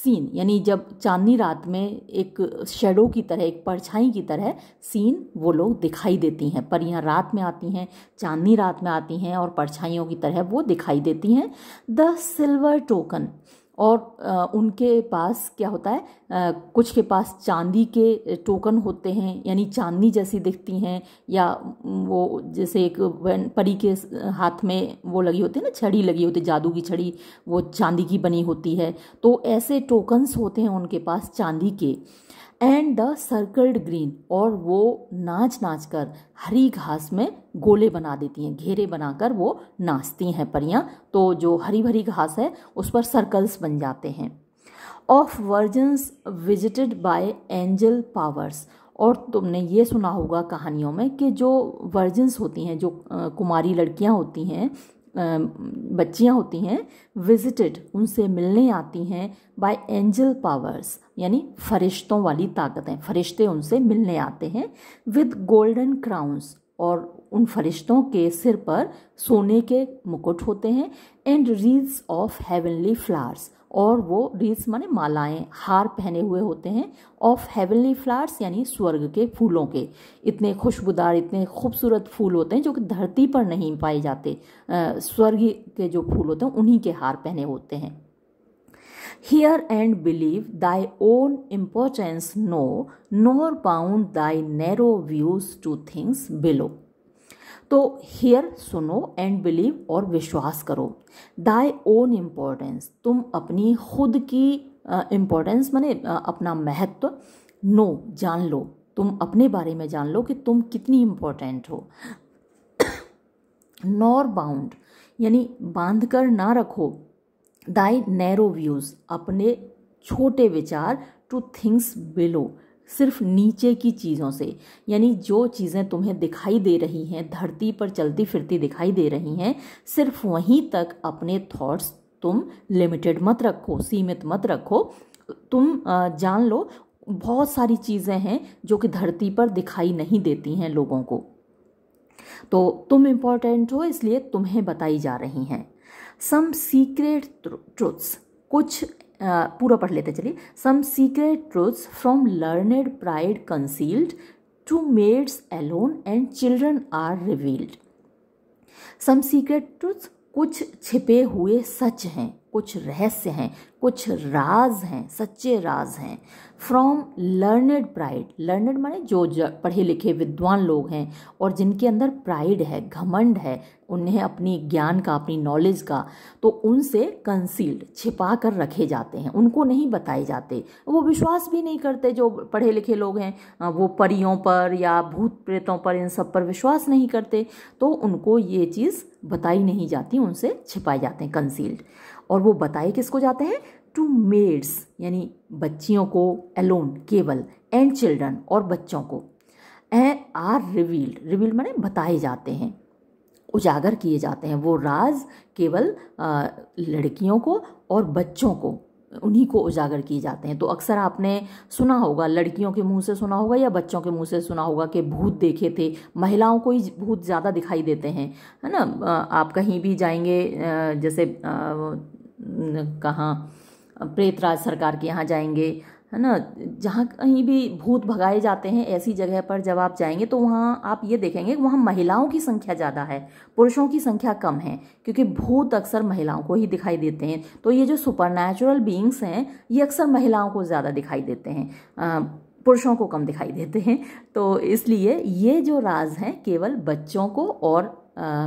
सीन यानी जब चांदनी रात में एक शेडो की तरह एक परछाई की तरह सीन वो लोग दिखाई देती हैं परियाँ रात में आती हैं चांदनी रात में आती हैं और परछाइयों की तरह वो दिखाई देती हैं द सिल्वर टोकन और उनके पास क्या होता है कुछ के पास चांदी के टोकन होते हैं यानी चांदनी जैसी दिखती हैं या वो जैसे एक परी के हाथ में वो लगी होती है ना छड़ी लगी होती है जादू की छड़ी वो चांदी की बनी होती है तो ऐसे टोकन्स होते हैं उनके पास चांदी के एंड द सर्कल्ड ग्रीन और वो नाच नाच कर हरी घास में गोले बना देती हैं घेरे बनाकर वो नाचती हैं परियां तो जो हरी भरी घास है उस पर सर्कल्स बन जाते हैं of virgins visited by angel powers और तुमने ये सुना होगा कहानियों में कि जो वर्जन्स होती हैं जो कुमारी लड़कियां होती हैं बच्चियां होती हैं विजिटेड उनसे मिलने आती हैं बाय एंजल पावर्स यानी फरिश्तों वाली ताकतें फरिश्ते उनसे मिलने आते हैं विद गोल्डन क्राउन्स और उन फरिश्तों के सिर पर सोने के मुकुट होते हैं and wreaths of heavenly flowers और वो रील्स माने मालाएं हार पहने हुए होते हैं ऑफ हेवनली फ्लावर्स यानी स्वर्ग के फूलों के इतने खुशबूदार इतने खूबसूरत फूल होते हैं जो कि धरती पर नहीं पाए जाते स्वर्ग के जो फूल होते हैं उन्हीं के हार पहने होते हैं hear and believe thy own importance know nor bound thy narrow views to things below तो हेयर सुनो एंड बिलीव और विश्वास करो दाई ओन इम्पोर्टेंस तुम अपनी खुद की इम्पोर्टेंस माने अपना महत्व नो जान लो तुम अपने बारे में जान लो कि तुम कितनी इम्पोर्टेंट हो नॉर [coughs] बाउंड यानी बांध कर ना रखो दाई नैरो व्यूज़ अपने छोटे विचार टू थिंग्स बिलो सिर्फ नीचे की चीज़ों से यानी जो चीज़ें तुम्हें दिखाई दे रही हैं धरती पर चलती फिरती दिखाई दे रही हैं सिर्फ वहीं तक अपने थॉट्स तुम लिमिटेड मत रखो सीमित मत रखो तुम जान लो बहुत सारी चीज़ें हैं जो कि धरती पर दिखाई नहीं देती हैं लोगों को तो तुम इम्पॉर्टेंट हो इसलिए तुम्हें बताई जा रही हैं सम सीक्रेट ट्रूथ्स कुछ पूरा पढ़ लेते चलिए some secret truths from learned pride concealed to maids alone and children are revealed some secret truths कुछ छिपे हुए सच हैं कुछ रहस्य हैं कुछ राज हैं सच्चे राज हैं फ्रॉम लर्नड प्राइड लर्नड माने जो पढ़े लिखे विद्वान लोग हैं और जिनके अंदर प्राइड है घमंड है उन्हें अपनी ज्ञान का अपनी नॉलेज का तो उनसे कंसील्ड छिपा कर रखे जाते हैं उनको नहीं बताए जाते वो विश्वास भी नहीं करते जो पढ़े लिखे लोग हैं वो परियों पर या भूत प्रेतों पर इन सब पर विश्वास नहीं करते तो उनको ये चीज़ बताई नहीं जाती उनसे छिपाए जाते हैं कंसील्ड और वो बताए किसको जाते हैं टू मेड्स यानी बच्चियों को अलोन केवल एंड चिल्ड्रन और बच्चों को आर रिवील्ड रिवील्ड माने बताए जाते हैं उजागर किए जाते हैं वो राज केवल लड़कियों को और बच्चों को उन्हीं को उजागर किए जाते हैं तो अक्सर आपने सुना होगा लड़कियों के मुंह से सुना होगा या बच्चों के मुंह से सुना होगा कि भूत देखे थे महिलाओं को ही भूत ज़्यादा दिखाई देते हैं है ना आप कहीं भी जाएंगे जैसे कहाँ प्रेत राज सरकार के यहाँ जाएंगे है ना जहाँ कहीं भी भूत भगाए जाते हैं ऐसी जगह पर जब आप जाएंगे तो वहाँ आप ये देखेंगे वहाँ महिलाओं की संख्या ज़्यादा है पुरुषों की संख्या कम है क्योंकि भूत अक्सर महिलाओं को ही दिखाई देते हैं तो ये जो सुपर नेचुरल बींग्स हैं ये अक्सर महिलाओं को ज़्यादा दिखाई देते हैं पुरुषों को कम दिखाई देते हैं तो इसलिए ये जो राज हैं केवल बच्चों को और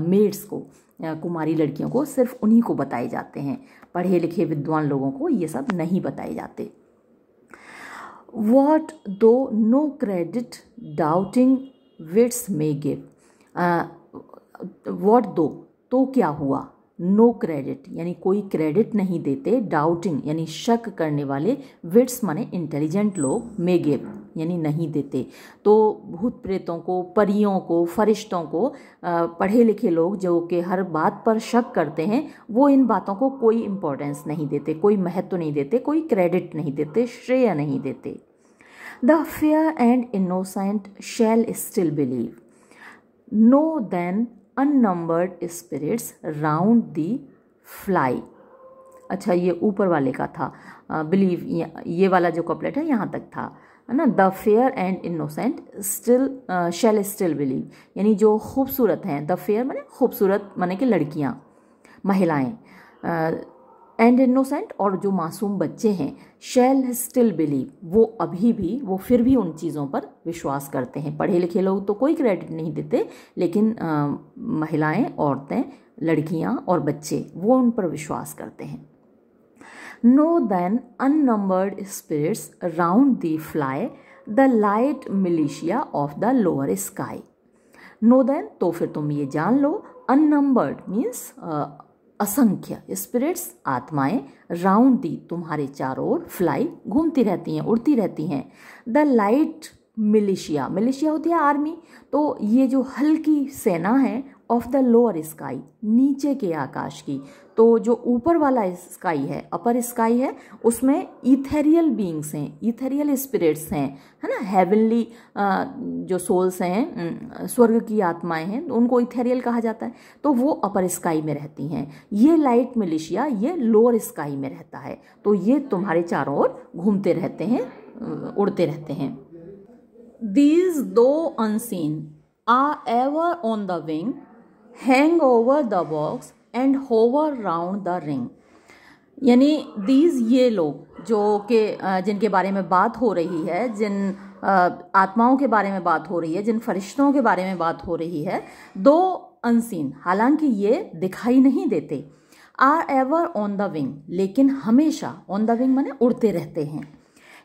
मेड्स को कुमारी लड़कियों को सिर्फ उन्हीं को बताए जाते हैं पढ़े लिखे विद्वान लोगों को ये सब नहीं बताए जाते what though no credit doubting wits may give what though तो क्या हुआ नो no क्रेडिट यानी कोई क्रेडिट नहीं देते डाउटिंग यानी शक करने वाले विट्स माने इंटेलिजेंट लोग मे गिव यानी नहीं देते तो भूत प्रेतों को परियों को फरिश्तों को पढ़े लिखे लोग जो कि हर बात पर शक करते हैं वो इन बातों को कोई इम्पोर्टेंस नहीं देते कोई महत्व नहीं देते कोई क्रेडिट नहीं देते श्रेय नहीं देते the fair and innocent shall still believe know then unnumbered spirits round thee fly अच्छा ये ऊपर वाले का था बिलीव ये वाला जो कपलेट है यहाँ तक था है ना the fair and innocent still shall still believe यानी जो खूबसूरत हैं द फेयर मैंने खूबसूरत मैंने कि लड़कियाँ महिलाएँ एंड uh, इनोसेंट और जो मासूम बच्चे हैं शेल स्टिल बिलीव वो अभी भी वो फिर भी उन चीज़ों पर विश्वास करते हैं पढ़े लिखे लोग तो कोई क्रेडिट नहीं देते लेकिन uh, महिलाएं औरतें लड़कियां और बच्चे वो उन पर विश्वास करते हैं know then unnumbered spirits round thee fly the light militia of the lower sky know then तो फिर तुम ये जान लो अननम्बर्ड मीन्स असंख्य स्पिरिट्स आत्माएं राउंड दी तुम्हारे चारों ओर फ्लाई घूमती रहती हैं उड़ती रहती हैं द लाइट मिलिशिया मिलिशिया होती है आर्मी तो ये जो हल्की सेना है ऑफ द लोअर स्काई नीचे के आकाश की तो जो ऊपर वाला स्काई है अपर स्काई है उसमें इथेरियल बींग्स हैं इथेरियल स्पिरिट्स हैं है ना हेवनली जो सोल्स हैं स्वर्ग की आत्माएं हैं उनको इथेरियल कहा जाता है तो वो अपर स्काई में रहती हैं ये लाइट मिलिशिया ये लोअर स्काई में रहता है तो ये तुम्हारे चारों ओर घूमते रहते हैं उड़ते रहते हैं these though unseen are ever on the wing hang over the box and hover round the ring यानी दीज ये लोग जो के जिनके बारे में बात हो रही है जिन आत्माओं के बारे में बात हो रही है जिन फरिश्तों के बारे में बात हो रही है दो अनसीन हालांकि ये दिखाई नहीं देते are ever on the wing लेकिन हमेशा ऑन द विंग माने उड़ते रहते हैं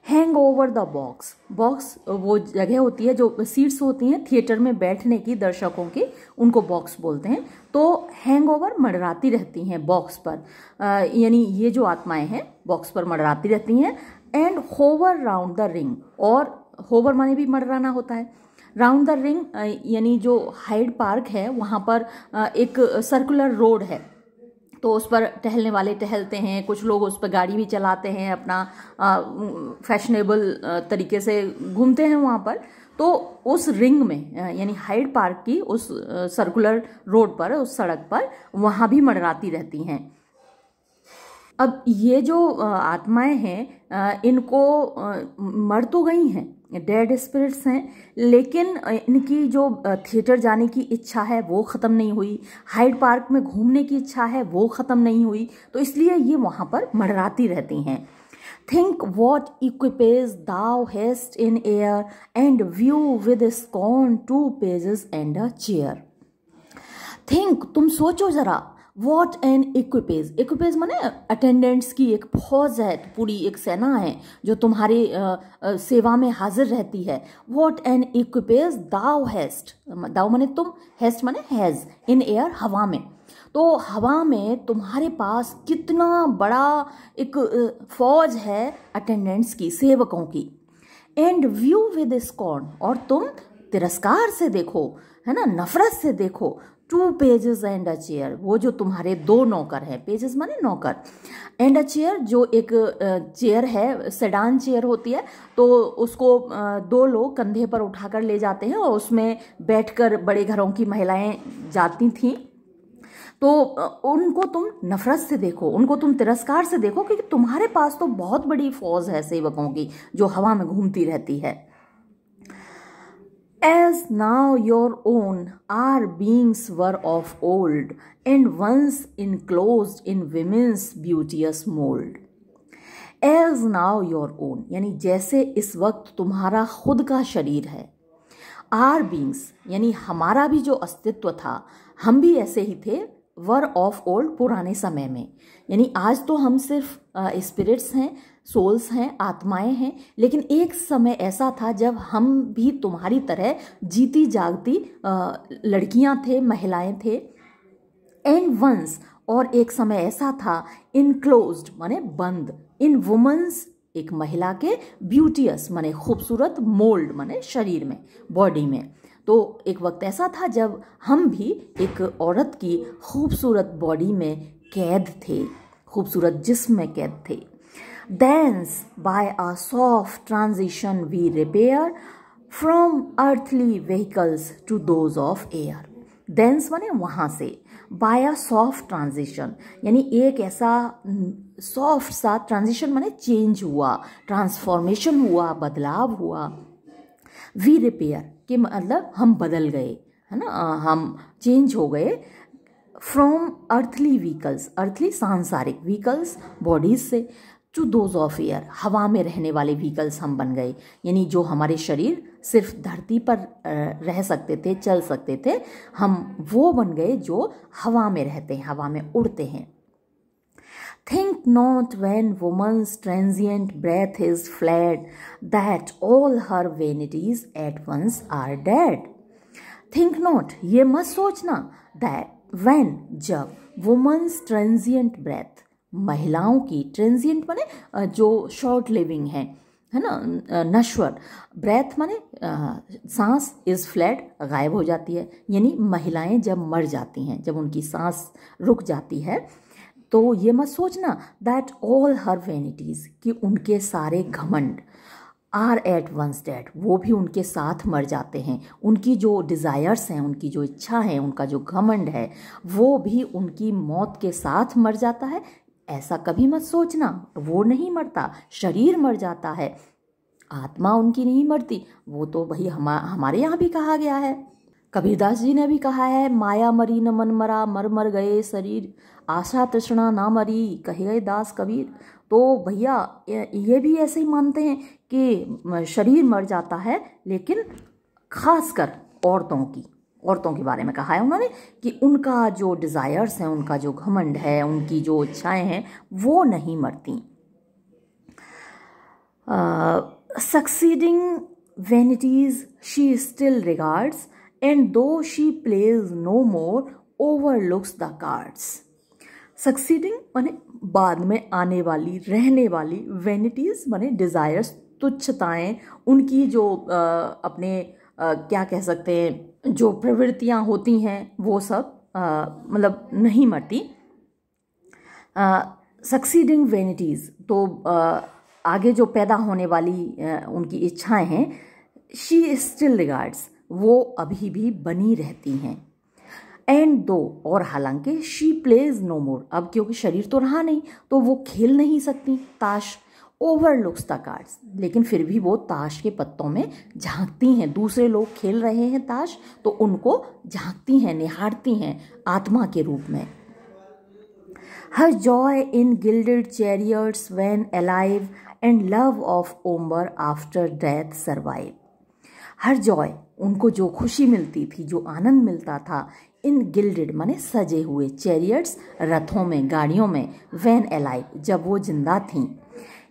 hang over the box box वो जगह होती है जो सीट्स होती हैं थिएटर में बैठने की दर्शकों की उनको बॉक्स बोलते हैं तो हैंग ओवर मडराती रहती हैं बॉक्स पर यानी ये जो आत्माएं हैं बॉक्स पर मडराती रहती हैं and hover round the ring और होवर माने भी मडराना होता है राउंड द रिंग यानी जो हाइड पार्क है वहाँ पर एक सर्कुलर रोड है तो उस पर टहलने वाले टहलते हैं कुछ लोग उस पर गाड़ी भी चलाते हैं अपना फैशनेबल तरीके से घूमते हैं वहाँ पर तो उस रिंग में यानी हाइड पार्क की उस सर्कुलर रोड पर उस सड़क पर वहाँ भी मंडराती रहती हैं अब ये जो आत्माएं हैं इनको मर तो गई हैं डेड स्पिरिट्स हैं लेकिन इनकी जो थिएटर जाने की इच्छा है वो ख़त्म नहीं हुई हाइड पार्क में घूमने की इच्छा है वो ख़त्म नहीं हुई तो इसलिए ये वहाँ पर मरराती रहती हैं think what equipage thou hast in air and view with scorn two pages and a chair think तुम सोचो जरा वॉट एन इक्विपेज इक्विपेज माने अटेंडेंट्स की एक फौज है पूरी एक सेना है जो तुम्हारे सेवा में हाजिर रहती है वॉट एन इक्विपेज दाव हैस्ट दाव माने तुम हैस्ट माने हैज़ इन एयर हवा में तो हवा में तुम्हारे पास कितना बड़ा एक फौज है अटेंडेंट्स की सेवकों की एंड व्यू विद स्कॉन और तुम तिरस्कार से देखो है ना नफरत से देखो two pages and a chair वो जो तुम्हारे दो नौकर हैं पेजेस माने नौकर एंड अ चेयर जो एक चेयर है सेडान चेयर होती है तो उसको दो लोग कंधे पर उठाकर ले जाते हैं और उसमें बैठकर बड़े घरों की महिलाएं जाती थीं तो उनको तुम नफरत से देखो उनको तुम तिरस्कार से देखो क्योंकि तुम्हारे पास तो बहुत बड़ी फौज है सेवकों की जो हवा में घूमती रहती है As now your own our beings were of old, and once enclosed in women's beauteous mold. As now your own यानी जैसे इस वक्त तुम्हारा खुद का शरीर है आर बींग्स यानी हमारा भी जो अस्तित्व था हम भी ऐसे ही थे वर ऑफ ओल्ड पुराने समय में यानी आज तो हम सिर्फ स्पिरिट्स हैं सोल्स हैं आत्माएं हैं लेकिन एक समय ऐसा था जब हम भी तुम्हारी तरह जीती जागती लड़कियां थे महिलाएं थे एंड वंस और एक समय ऐसा था इनक्लोज माने बंद इन वुमन्स एक महिला के ब्यूटियस माने खूबसूरत मोल्ड माने शरीर में बॉडी में तो एक वक्त ऐसा था जब हम भी एक औरत की खूबसूरत बॉडी में कैद थे खूबसूरत जिस्म में कैद थे thence by a soft transition we repair from earthly vehicles to those of air thence बने वहाँ से बाय अ सॉफ्ट ट्रांजिशन यानी एक ऐसा सॉफ्ट सा ट्रांजिशन माने चेंज हुआ ट्रांसफॉर्मेशन हुआ बदलाव हुआ वी रिपेयर के मतलब हम बदल गए है ना हम चेंज हो गए फ्रॉम अर्थली व्हीकल्स अर्थली सांसारिक व्हीकल्स बॉडीज से टू दोज ऑफ एयर हवा में रहने वाले व्हीकल्स हम बन गए यानी जो हमारे शरीर सिर्फ धरती पर रह सकते थे चल सकते थे हम वो बन गए जो हवा में रहते हैं हवा में उड़ते हैं Think not when woman's transient breath is fled, that all her vanities at once are dead. Think not, ये मत सोचना दैट वैन जब वुमन्स ट्रेंजियंट ब्रेथ महिलाओं की ट्रेंजियंट माने जो शॉर्ट लिविंग है है ना नश्वर ब्रेथ माने सांस इज फ्लैट गायब हो जाती है यानी महिलाएं जब मर जाती हैं जब उनकी सांस रुक जाती है तो ये मत सोचना दैट ऑल हर वेनिटीज़ कि उनके सारे घमंड आर एट वंस डेट वो भी उनके साथ मर जाते हैं उनकी जो डिज़ायर्स हैं उनकी जो इच्छा है उनका जो घमंड है वो भी उनकी मौत के साथ मर जाता है ऐसा कभी मत सोचना वो नहीं मरता शरीर मर जाता है आत्मा उनकी नहीं मरती वो तो भाई हम हमारे यहाँ भी कहा गया है कबीरदास जी ने भी कहा है माया मरी न मन मरा मर मर गए शरीर आशा तृष्णा ना मरी कहे गए दास कबीर तो भैया ये भी ऐसे ही मानते हैं कि शरीर मर जाता है लेकिन खासकर औरतों की औरतों के बारे में कहा है उन्होंने कि उनका जो डिज़ायर्स हैं उनका जो घमंड है उनकी जो इच्छाएं हैं वो नहीं मरती succeeding vanities she still regards and though she plays no more overlooks the cards succeeding माने बाद में आने वाली रहने वाली वेनिटीज माने डिज़ायर्स तुच्छताएं उनकी जो आ, अपने आ, क्या कह सकते हैं जो प्रवृत्तियां होती हैं वो सब मतलब नहीं मरती सक्सीडिंग वेनिटीज़ तो आ, आगे जो पैदा होने वाली आ, उनकी इच्छाएं हैं शी स्टिल रिगार्ड्स वो अभी भी बनी रहती हैं एंड दो और हालांकि शी प्लेज नो मोर अब क्योंकि शरीर तो रहा नहीं तो वो खेल नहीं सकती ताश ओवर लुक्स द कार्ड्स लेकिन फिर भी वो ताश के पत्तों में झांकती हैं दूसरे लोग खेल रहे हैं ताश तो उनको झांकती हैं निहारती हैं आत्मा के रूप में her joy in gilded chariots when alive and love of ombre after death survive her joy उनको जो खुशी मिलती थी जो आनंद मिलता था इन गिल्डेड माने सजे हुए चैरियट्स रथों में गाड़ियों में वैन अलाइव जब वो जिंदा थीं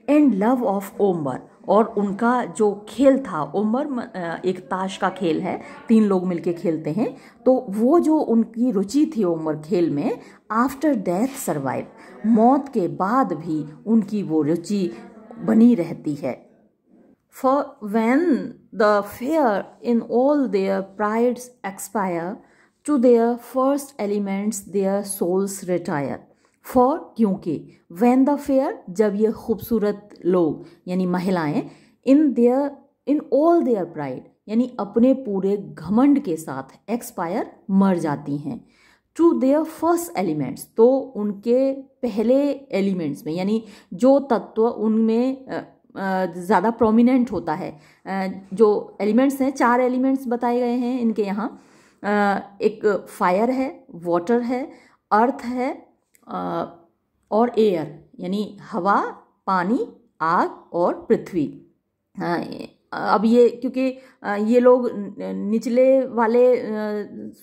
एंड लव ऑफ ओमर और उनका जो खेल था उमर एक ताश का खेल है तीन लोग मिलके खेलते हैं तो वो जो उनकी रुचि थी उमर खेल में आफ्टर डेथ सर्वाइव मौत के बाद भी उनकी वो रुचि बनी रहती है for when the fair in all their prides expire to their first elements their souls retire for क्योंकि वैन द फेयर जब ये खूबसूरत लोग यानी महिलाएं in their in all their pride यानी अपने पूरे घमंड के साथ एक्सपायर मर जाती हैं टू देयर फर्स्ट एलिमेंट्स तो उनके पहले एलिमेंट्स में यानी जो तत्व उनमें ज़्यादा प्रोमिनेंट होता है जो एलिमेंट्स हैं चार एलिमेंट्स बताए गए हैं इनके यहाँ एक फायर है वाटर है अर्थ है और एयर यानी हवा पानी आग और पृथ्वी अब ये क्योंकि ये लोग निचले वाले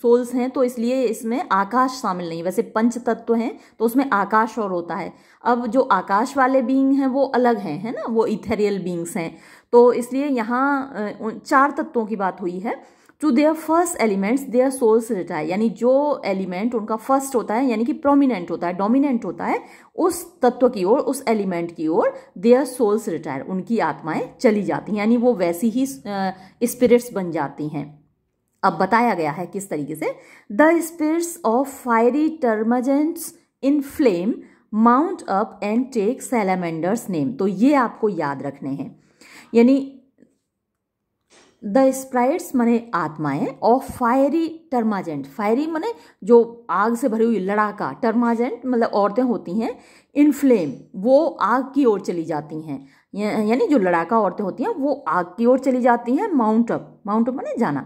सोल्स हैं तो इसलिए इसमें आकाश शामिल नहीं वैसे पंच तत्व हैं तो उसमें आकाश और होता है अब जो आकाश वाले बींग हैं वो अलग हैं है ना वो इथेरियल बींग्स हैं तो इसलिए यहाँ चार तत्वों की बात हुई है to their first elements their souls retire यानी जो एलिमेंट उनका फर्स्ट होता है यानी कि प्रोमिनेंट होता है डोमिनेंट होता है उस तत्व की ओर उस एलिमेंट की ओर देयर सोल्स रिटायर उनकी आत्माएं चली जाती हैं यानी वो वैसी ही स्पिरिट्स बन जाती हैं अब बताया गया है किस तरीके से the spirits of fiery termagants in flame mount up and take salamander's name तो ये आपको याद रखने हैं यानी द स्प्राइट्स मने आत्माएं और फायरी टर्माजेंट फायरी मने जो आग से भरी हुई लड़ाका टर्माजेंट मतलब औरतें होती हैं इन फ्लेम वो आग की ओर चली जाती हैं यानी जो लड़ाका औरतें होती हैं वो आग की ओर चली जाती हैं माउंट अप माउंट अप मैंने जाना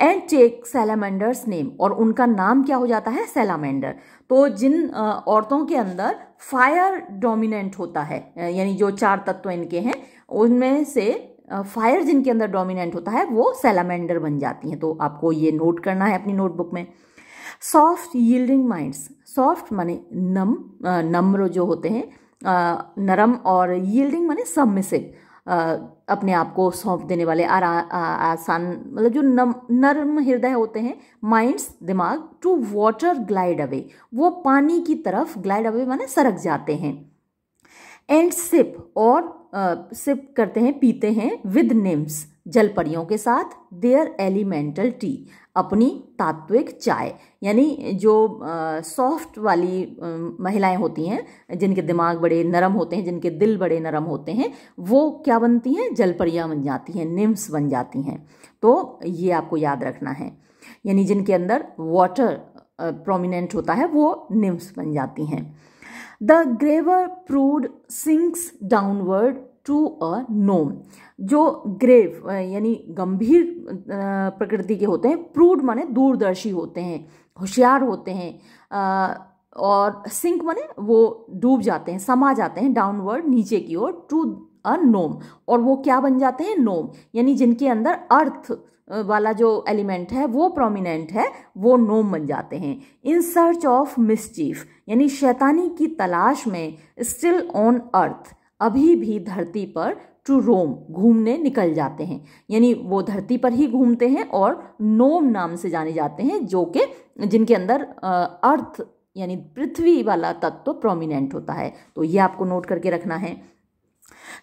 एंड टेक सेलामेंडर्स नेम और उनका नाम क्या हो जाता है सेलामेंडर तो जिन औरतों के अंदर फायर डोमिनेंट होता है यानी जो चार तत्व इनके हैं उनमें से फायर जिनके अंदर डोमिनेंट होता है वो सेलामेंडर बन जाती हैं तो आपको ये नोट करना है अपनी नोटबुक में सॉफ्ट यील्डिंग माइंड्स सॉफ्ट माने नम नम्र जो होते हैं नरम और यील्डिंग माने सबमिसिव अपने आप को सौंप देने वाले आरा आसान मतलब जो नम नरम हृदय होते हैं माइंड्स दिमाग टू वाटर ग्लाइड अवे वो पानी की तरफ ग्लाइड अवे माने सरक जाते हैं एंड सिप और सिप करते हैं पीते हैं विद निम्स जलपरियों के साथ देयर एलिमेंटल टी अपनी तात्विक चाय यानी जो सॉफ्ट वाली महिलाएं होती हैं जिनके दिमाग बड़े नरम होते हैं जिनके दिल बड़े नरम होते हैं वो क्या बनती हैं जलपरियाँ बन जाती हैं निम्स बन जाती हैं तो ये आपको याद रखना है यानी जिनके अंदर वाटर प्रोमिनेंट होता है वो निम्स बन जाती हैं the graver prude sinks downward to a gnome जो ग्रेव यानी गंभीर प्रकृति के होते हैं प्रूड माने दूरदर्शी होते हैं होशियार होते हैं और सिंक माने वो डूब जाते हैं समा जाते हैं डाउनवर्ड नीचे की ओर टू अ नोम और वो क्या बन जाते हैं नोम यानी जिनके अंदर अर्थ वाला जो एलिमेंट है वो प्रोमिनेंट है वो नोम बन जाते हैं इन सर्च ऑफ मिसचीफ यानी शैतानी की तलाश में स्टिल ऑन अर्थ अभी भी धरती पर टू रोम घूमने निकल जाते हैं यानी वो धरती पर ही घूमते हैं और नोम नाम से जाने जाते हैं जो कि जिनके अंदर अर्थ यानी पृथ्वी वाला तत्व तो प्रोमिनेंट होता है तो ये आपको नोट करके रखना है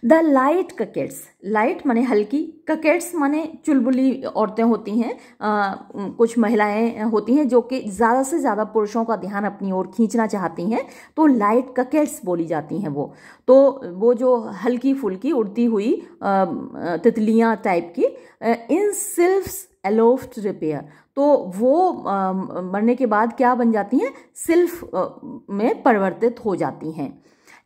द लाइट ककेट्स लाइट माने हल्की ककेट्स माने चुलबुली औरतें होती हैं कुछ महिलाएं होती हैं जो कि ज़्यादा से ज़्यादा पुरुषों का ध्यान अपनी ओर खींचना चाहती हैं तो लाइट ककेट्स बोली जाती हैं वो तो वो जो हल्की फुल्की उड़ती हुई तितलियां टाइप की इन सिल्फ्स एलोफ्ट रिपेयर तो वो मरने के बाद क्या बन जाती हैं सिल्फ में परिवर्तित हो जाती हैं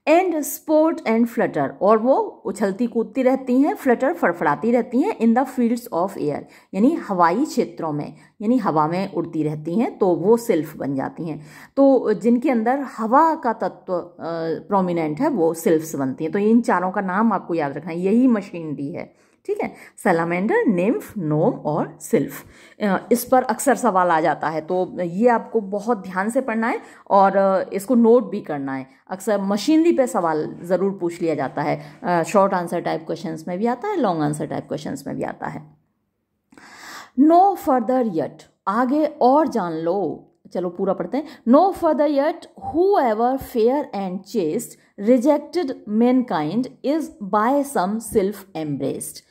एंड स्पोर्ट एंड फ्लटर और वो उछलती कूदती रहती हैं फ्लटर फड़फड़ाती रहती हैं in the fields of air यानी हवाई क्षेत्रों में यानी हवा में उड़ती रहती हैं तो वो सिल्फ बन जाती हैं तो जिनके अंदर हवा का तत्व प्रोमिनेंट है वो सिल्फ्स बनती हैं तो इन चारों का नाम आपको याद रखना है यही मशीनरी है ठीक है सलामेंडर निम्फ नोम और सिल्फ इस पर अक्सर सवाल आ जाता है तो ये आपको बहुत ध्यान से पढ़ना है और इसको नोट भी करना है अक्सर मशीनरी पे सवाल ज़रूर पूछ लिया जाता है शॉर्ट आंसर टाइप क्वेश्चन में भी आता है लॉन्ग आंसर टाइप क्वेश्चन में भी आता है नो फर्दर यट आगे और जान लो चलो पूरा पढ़ते हैं no further yet who ever fair and chaste rejected mankind is by some sylph embraced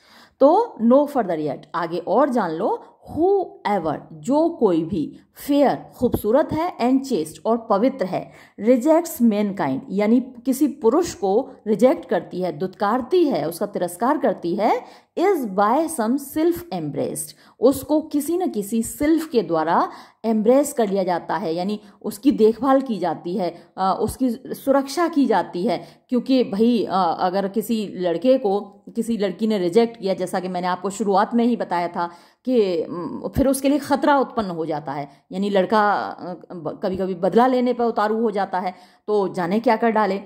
तो नो फर्दर येट आगे और जान लो हु एवर जो कोई भी फेयर खूबसूरत है एंड चेस्ट और पवित्र है रिजेक्ट्स मैन काइंड यानी किसी पुरुष को रिजेक्ट करती है दुत्कारती है उसका तिरस्कार करती है is by some sylph embraced उसको किसी न किसी सेल्फ के द्वारा एम्ब्रेस कर लिया जाता है यानी उसकी देखभाल की जाती है उसकी सुरक्षा की जाती है क्योंकि भाई अगर किसी लड़के को किसी लड़की ने रिजेक्ट किया जैसा कि मैंने आपको शुरुआत में ही बताया था कि फिर उसके लिए ख़तरा उत्पन्न हो जाता है यानी लड़का कभी कभी बदला लेने पर उतारू हो जाता है तो जाने क्या कर डाले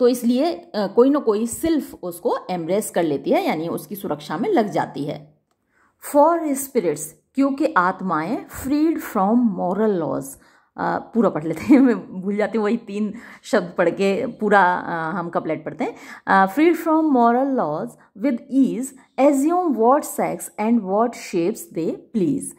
तो इसलिए कोई ना कोई सिल्फ उसको एम्ब्रेस कर लेती है यानी उसकी सुरक्षा में लग जाती है फॉर स्पिरिट्स क्योंकि आत्माएं फ्रीड फ्रॉम मॉरल लॉज पूरा पढ़ लेते हैं [laughs] मैं भूल जाती हूँ वही तीन शब्द पढ़ के पूरा हम कपलेट पढ़ते हैं free from mortal laws with ease assume what sex and what shapes they please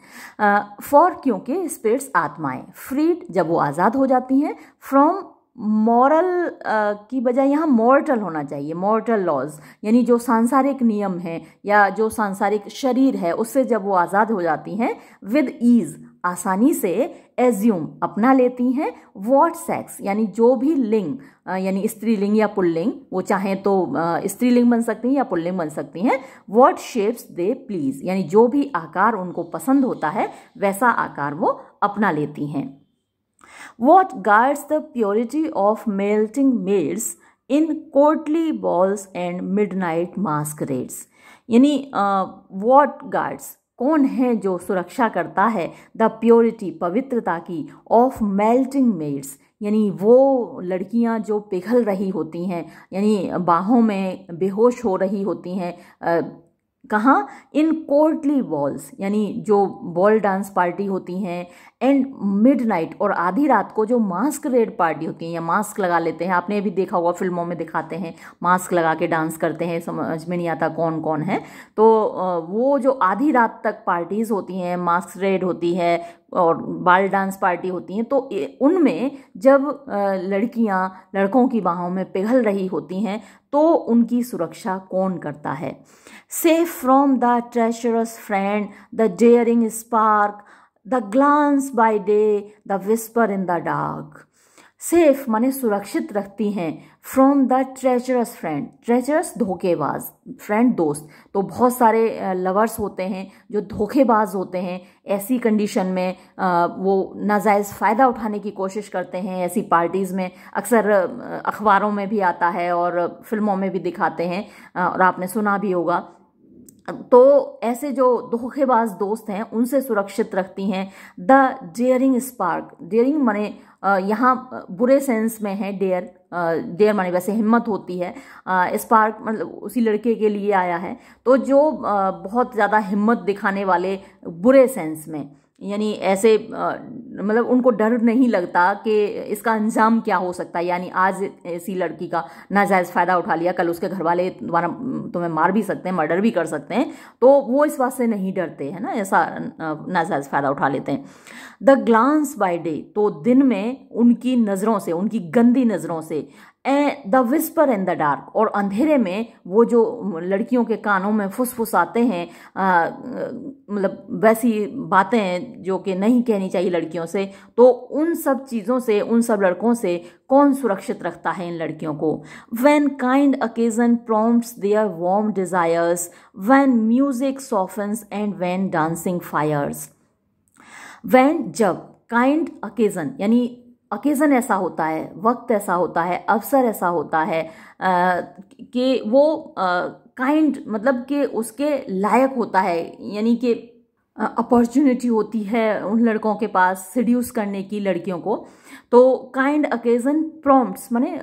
for क्योंकि स्पिरिट्स आत्माएं फ्रीड जब वो आज़ाद हो जाती हैं फ्रॉम मॉरल uh, की बजाय यहाँ मॉर्टल होना चाहिए मॉर्टल लॉज यानी जो सांसारिक नियम है या जो सांसारिक शरीर है उससे जब वो आज़ाद हो जाती हैं विद ईज़ आसानी से एज्यूम अपना लेती हैं वॉट सेक्स यानी जो भी लिंग यानी स्त्रीलिंग या पुल्लिंग वो चाहें तो स्त्रीलिंग बन सकती हैं या पुल्लिंग बन सकती हैं वॉट शेप्स दे प्लीज़ यानी जो भी आकार उनको पसंद होता है वैसा आकार वो अपना लेती हैं what guards the purity of melting maids in courtly balls and midnight masquerades यानी वॉट गार्ड्स कौन है जो सुरक्षा करता है द प्योरिटी पवित्रता की ऑफ मेल्टिंग मेड्स यानी वो लड़कियां जो पिघल रही होती हैं यानी बाहों में बेहोश हो रही होती हैं कहाँ इन कोर्टली बॉल्स यानी जो बॉल डांस पार्टी होती हैं एंड मिडनाइट और आधी रात को जो मास्क रेड पार्टी होती है या मास्क लगा लेते हैं आपने भी देखा होगा फिल्मों में दिखाते हैं मास्क लगा के डांस करते हैं समझ में नहीं आता कौन कौन है तो वो जो आधी रात तक पार्टीज़ होती हैं मास्क रेड होती है और बाल डांस पार्टी होती हैं तो उनमें जब लड़कियां लड़कों की बाहों में पिघल रही होती हैं तो उनकी सुरक्षा कौन करता है safe from the treacherous friend the daring spark the glance by day the whisper in the dark safe माने सुरक्षित रखती हैं from the treacherous friend treacherous धोखेबाज फ्रेंड दोस्त तो बहुत सारे लवर्स होते हैं जो धोखेबाज होते हैं ऐसी कंडीशन में वो नाजायज़ फ़ायदा उठाने की कोशिश करते हैं ऐसी पार्टीज़ में अक्सर अखबारों में भी आता है और फिल्मों में भी दिखाते हैं और आपने सुना भी होगा तो ऐसे जो धोखेबाज दोस्त हैं उनसे सुरक्षित रखती हैं द डेयरिंग स्पार्क डेयरिंग माने यहाँ बुरे सेंस में है डेयर डेयर माने वैसे हिम्मत होती है स्पार्क मतलब उसी लड़के के लिए आया है तो जो बहुत ज़्यादा हिम्मत दिखाने वाले बुरे सेंस में यानी ऐसे मतलब उनको डर नहीं लगता कि इसका अंजाम क्या हो सकता है यानी आज ऐसी लड़की का नाजायज़ फ़ायदा उठा लिया कल उसके घर वाले दोबारा तुम्हें मार भी सकते हैं मर्डर भी कर सकते हैं तो वो इस बात से नहीं डरते हैं ना ऐसा नाजायज़ फ़ायदा उठा लेते हैं द ग्लांस बाय डे तो दिन में उनकी नज़रों से उनकी गंदी नज़रों से a the whisper in the dark और अंधेरे में वो जो लड़कियों के कानों में फुसफुस आते हैं मतलब वैसी बातें जो कि नहीं कहनी चाहिए लड़कियों से तो उन सब चीज़ों से उन सब लड़कों से कौन सुरक्षित रखता है इन लड़कियों को when kind occasion prompt their warm desires when music softens and when dancing fires when जब काइंड अकेजन यानी अकेज़न ऐसा होता है वक्त ऐसा होता है अवसर ऐसा होता है कि वो काइंड मतलब कि उसके लायक होता है यानी कि अपॉर्चुनिटी होती है उन लड़कों के पास सड्यूस करने की लड़कियों को तो काइंड अकेजन प्रॉम्प्ट्स माने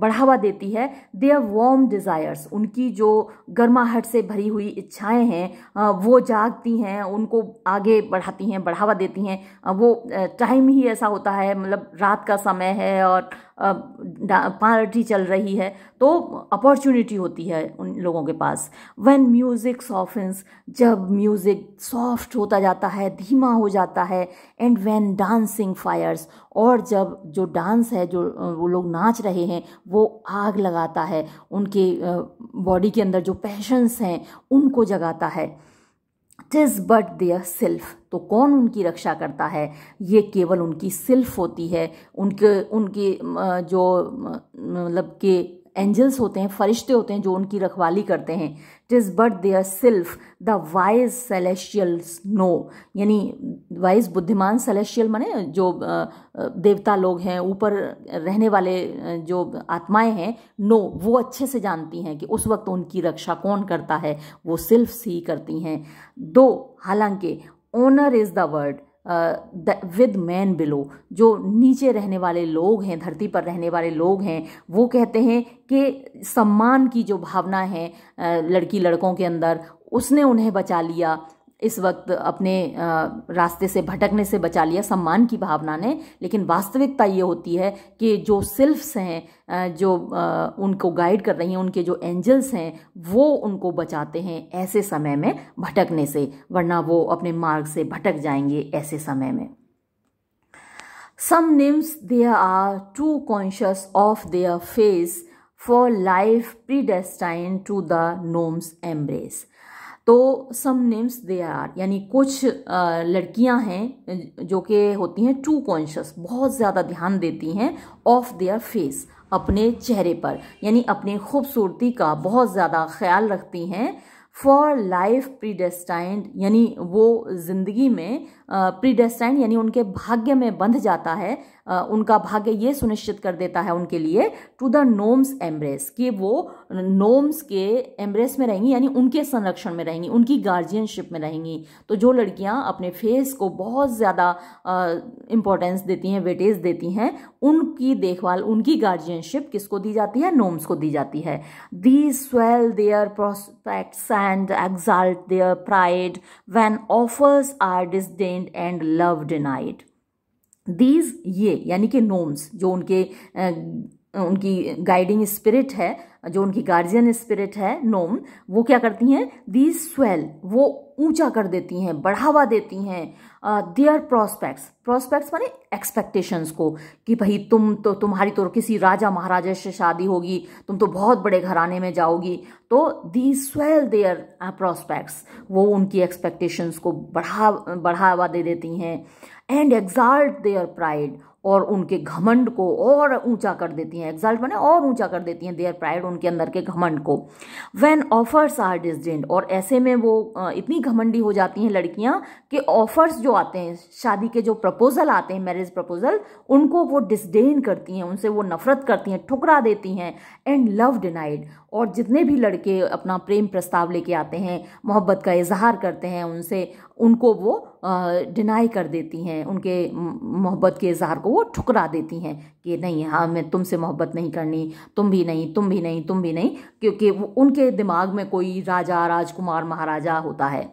बढ़ावा देती है दे आर वॉम डिज़ायर्स उनकी जो गर्माहट से भरी हुई इच्छाएं हैं वो जागती हैं उनको आगे बढ़ाती हैं बढ़ावा देती हैं वो टाइम ही ऐसा होता है मतलब रात का समय है और पार्टी चल रही है तो अपॉर्चुनिटी होती है उन लोगों के पास वेन म्यूज़िक सॉफ्टन्स जब म्यूज़िक सॉफ्ट होता जाता है धीमा हो जाता है एंड वेन डांसिंग फायर्स और जब जो डांस है जो वो लोग नाच रहे हैं वो आग लगाता है उनके बॉडी के अंदर जो पैशंस हैं उनको जगाता है इज़ बट देयर सेल्फ तो कौन उनकी रक्षा करता है ये केवल उनकी सेल्फ होती है उनके उनकी जो मतलब के एंजल्स होते हैं फरिश्ते होते हैं जो उनकी रखवाली करते हैं it is but their sylph the wise celestials know यानी वाइज बुद्धिमान सेलेशियल माने जो देवता लोग हैं ऊपर रहने वाले जो आत्माएं हैं नो वो अच्छे से जानती हैं कि उस वक्त उनकी रक्षा कौन करता है वो सिल्फ ही करती हैं दो हालांकि honour is the word with man below जो नीचे रहने वाले लोग हैं धरती पर रहने वाले लोग हैं वो कहते हैं कि सम्मान की जो भावना है लड़की लड़कों के अंदर उसने उन्हें बचा लिया इस वक्त अपने रास्ते से भटकने से बचा लिया सम्मान की भावना ने लेकिन वास्तविकता ये होती है कि जो सिल्फ्स हैं जो उनको गाइड कर रही हैं उनके जो एंजल्स हैं वो उनको बचाते हैं ऐसे समय में भटकने से वरना वो अपने मार्ग से भटक जाएंगे ऐसे समय में some nymphs they are too conscious of their face for life predestined to the gnomes embrace तो सम नेम्स दे आर यानी कुछ लड़कियां हैं जो कि होती हैं टू कॉन्शियस बहुत ज़्यादा ध्यान देती हैं ऑफ देयर फेस अपने चेहरे पर यानी अपने खूबसूरती का बहुत ज़्यादा ख्याल रखती हैं फॉर लाइफ प्रीडेस्टाइंड यानी वो ज़िंदगी में प्रीडेस्टाइन यानी उनके भाग्य में बंध जाता है उनका भाग्य ये सुनिश्चित कर देता है उनके लिए टू द नोम्स एम्ब्रेस कि वो नोम्स के एम्ब्रेस में रहेंगी यानी उनके संरक्षण में रहेंगी उनकी गार्जियनशिप में रहेंगी तो जो लड़कियां अपने फेस को बहुत ज़्यादा इम्पोर्टेंस देती हैं वेटेज देती हैं उनकी देखभाल उनकी गार्जियनशिप किसको दी जाती है नोम्स को दी जाती है the swell their prospects and exalt their pride when offers are disdain kind and loved night these ये यानी कि नोम्स जो उनके उनकी गाइडिंग स्पिरिट है जो उनकी गार्जियन स्पिरिट है नोम वो क्या करती हैं दी स्वेल वो ऊंचा कर देती हैं बढ़ावा देती हैं देयर प्रोस्पेक्ट्स प्रोस्पेक्ट्स माने एक्सपेक्टेशंस को कि भाई तुम तो तुम्हारी तो किसी राजा महाराजा से शादी होगी तुम तो बहुत बड़े घराने में जाओगी तो दी स्वेल देयर प्रोस्पेक्ट्स वो उनकी एक्सपेक्टेशंस को बढ़ा बढ़ावा दे देती हैं एंड एग्जाल्ट देयर प्राइड और उनके घमंड को और ऊंचा कर देती हैं एग्जाल्ट मैंने और ऊंचा कर देती हैं देयर प्राइड उनके अंदर के घमंड को व्हेन ऑफर्स आर डिस्डेंड और ऐसे में वो इतनी घमंडी हो जाती हैं लड़कियां कि ऑफर्स जो आते हैं शादी के जो प्रपोजल आते हैं मैरिज प्रपोजल उनको वो डिस्डेन करती हैं उनसे वो नफरत करती हैं ठुकरा देती हैं एंड लव डिनाइड और जितने भी लड़के अपना प्रेम प्रस्ताव लेके आते हैं मोहब्बत का इजहार करते हैं उनसे उनको वो डिनाई कर देती हैं उनके मोहब्बत के इजहार को वो ठुकरा देती हैं कि नहीं हाँ मैं तुमसे मोहब्बत नहीं करनी तुम भी नहीं तुम भी नहीं तुम भी नहीं क्योंकि उनके दिमाग में कोई राजा राजकुमार महाराजा होता है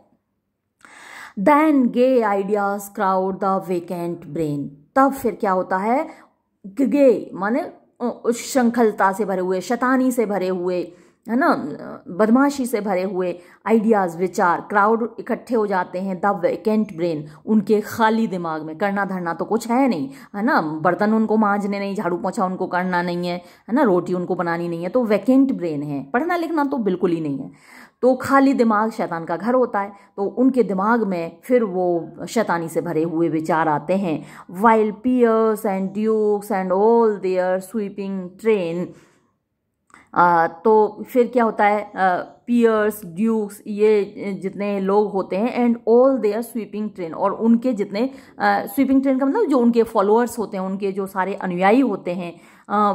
then gay ideas crowd the vacant brain तब फिर क्या होता है गे माने श्रृंखलता से भरे हुए शैतानी से भरे हुए है ना बदमाशी से भरे हुए आइडियाज़ विचार क्राउड इकट्ठे हो जाते हैं द वैकेंट ब्रेन उनके खाली दिमाग में करना धरना तो कुछ है नहीं है ना बर्तन उनको मांझने नहीं झाड़ू पोछा उनको करना नहीं है है ना रोटी उनको बनानी नहीं है तो वैकेंट ब्रेन है पढ़ना लिखना तो बिल्कुल ही नहीं है तो खाली दिमाग शैतान का घर होता है तो उनके दिमाग में फिर वो शैतानी से भरे हुए विचार आते हैं while peers and dukes and all their sweeping train तो फिर क्या होता है पियर्स ड्यूक्स ये जितने लोग होते हैं and all their sweeping train और उनके जितने स्वीपिंग ट्रेन का मतलब जो उनके फॉलोअर्स होते हैं उनके जो सारे अनुयायी होते हैं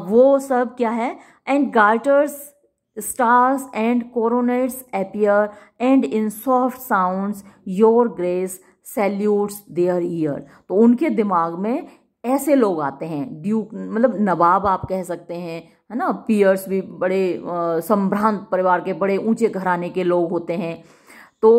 वो सब क्या है and garters Stars and coronets appear, and in soft sounds, your grace salutes their ear तो उनके दिमाग में ऐसे लोग आते हैं ड्यूक मतलब नवाब आप कह सकते हैं है ना पियर्स भी बड़े संभ्रांत परिवार के बड़े ऊंचे घराने के लोग होते हैं तो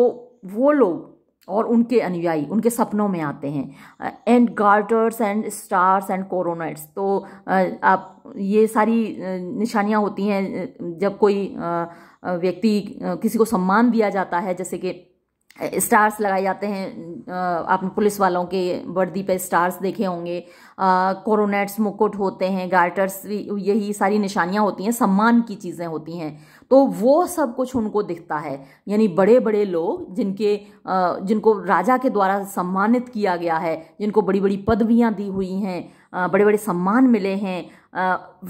वो लोग और उनके अनुयायी उनके सपनों में आते हैं and garters and stars and coronets तो आप ये सारी निशानियाँ होती हैं जब कोई व्यक्ति किसी को सम्मान दिया जाता है जैसे कि स्टार्स लगाए जाते हैं आपने पुलिस वालों के वर्दी पे स्टार्स देखे होंगे कोरोनेट्स मुकुट होते हैं गार्टर्स यही सारी निशानियाँ होती हैं सम्मान की चीज़ें होती हैं तो वो सब कुछ उनको दिखता है यानी बड़े बड़े लोग जिनके जिनको राजा के द्वारा सम्मानित किया गया है जिनको बड़ी बड़ी पदवियाँ दी हुई हैं बड़े बड़े सम्मान मिले हैं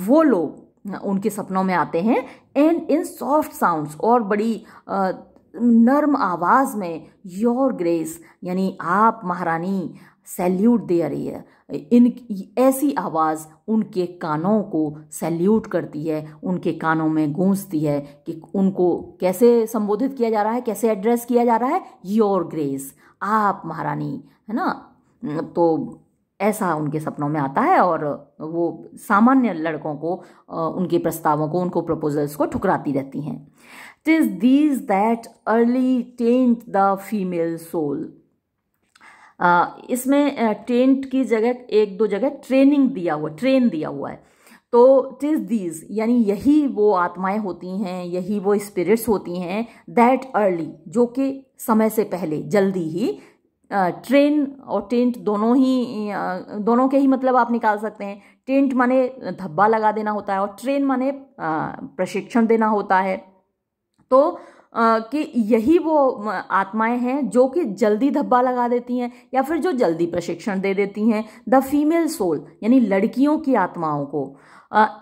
वो लोग उनके सपनों में आते हैं एंड इन सॉफ्ट साउंड्स और बड़ी नर्म आवाज़ में योर ग्रेस यानी आप महारानी सैल्यूट दे रही है इन ऐसी आवाज़ उनके कानों को सैल्यूट करती है उनके कानों में गूंजती है कि उनको कैसे संबोधित किया जा रहा है कैसे एड्रेस किया जा रहा है योर ग्रेस आप महारानी है ना तो ऐसा उनके सपनों में आता है और वो सामान्य लड़कों को उनके प्रस्तावों को उनको प्रपोजल्स को ठुकराती रहती हैं टिज these that early tent the female soul इसमें टेंट की जगह एक दो जगह ट्रेनिंग दिया हुआ ट्रेन दिया हुआ है तो टिज दीज यानी यही वो आत्माएं होती हैं यही वो स्पिरिट्स होती हैं दैट अर्ली जो कि समय से पहले जल्दी ही ट्रेन और टेंट दोनों ही दोनों के ही मतलब आप निकाल सकते हैं टेंट माने धब्बा लगा देना होता है और ट्रेन माने प्रशिक्षण देना होता है तो कि यही वो आत्माएं हैं जो कि जल्दी धब्बा लगा देती हैं या फिर जो जल्दी प्रशिक्षण दे देती हैं द फीमेल सोल यानी लड़कियों की आत्माओं को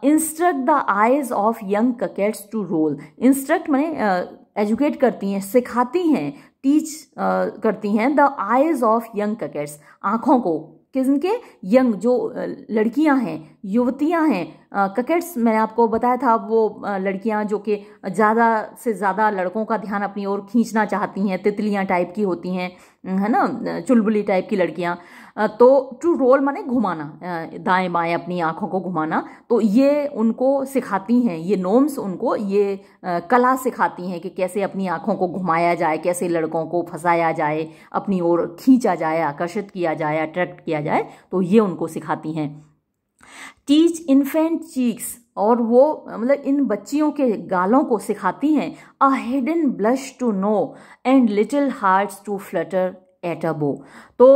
instruct the eyes of young coquettes to roll instruct मैंने एजुकेट करती हैं सिखाती हैं टीच करती हैं the eyes of young coquettes आँखों को किस्म के यंग जो लड़कियां हैं युवतियां हैं ककेट्स मैंने आपको बताया था वो लड़कियां जो कि ज़्यादा से ज़्यादा लड़कों का ध्यान अपनी ओर खींचना चाहती हैं तितलियां टाइप की होती हैं है ना चुलबुली टाइप की लड़कियां तो टू रोल माने घुमाना दाएं बाएं अपनी आँखों को घुमाना तो ये उनको सिखाती हैं ये नोम्स उनको ये कला सिखाती हैं कि कैसे अपनी आँखों को घुमाया जाए कैसे लड़कों को फंसाया जाए अपनी ओर खींचा जाए आकर्षित किया जाए अट्रैक्ट किया जाए तो ये उनको सिखाती हैं टीच इन्फेंट चीक्स और वो मतलब इन बच्चियों के गालों को सिखाती हैं a hidden blush to know and little hearts to flutter at a beau तो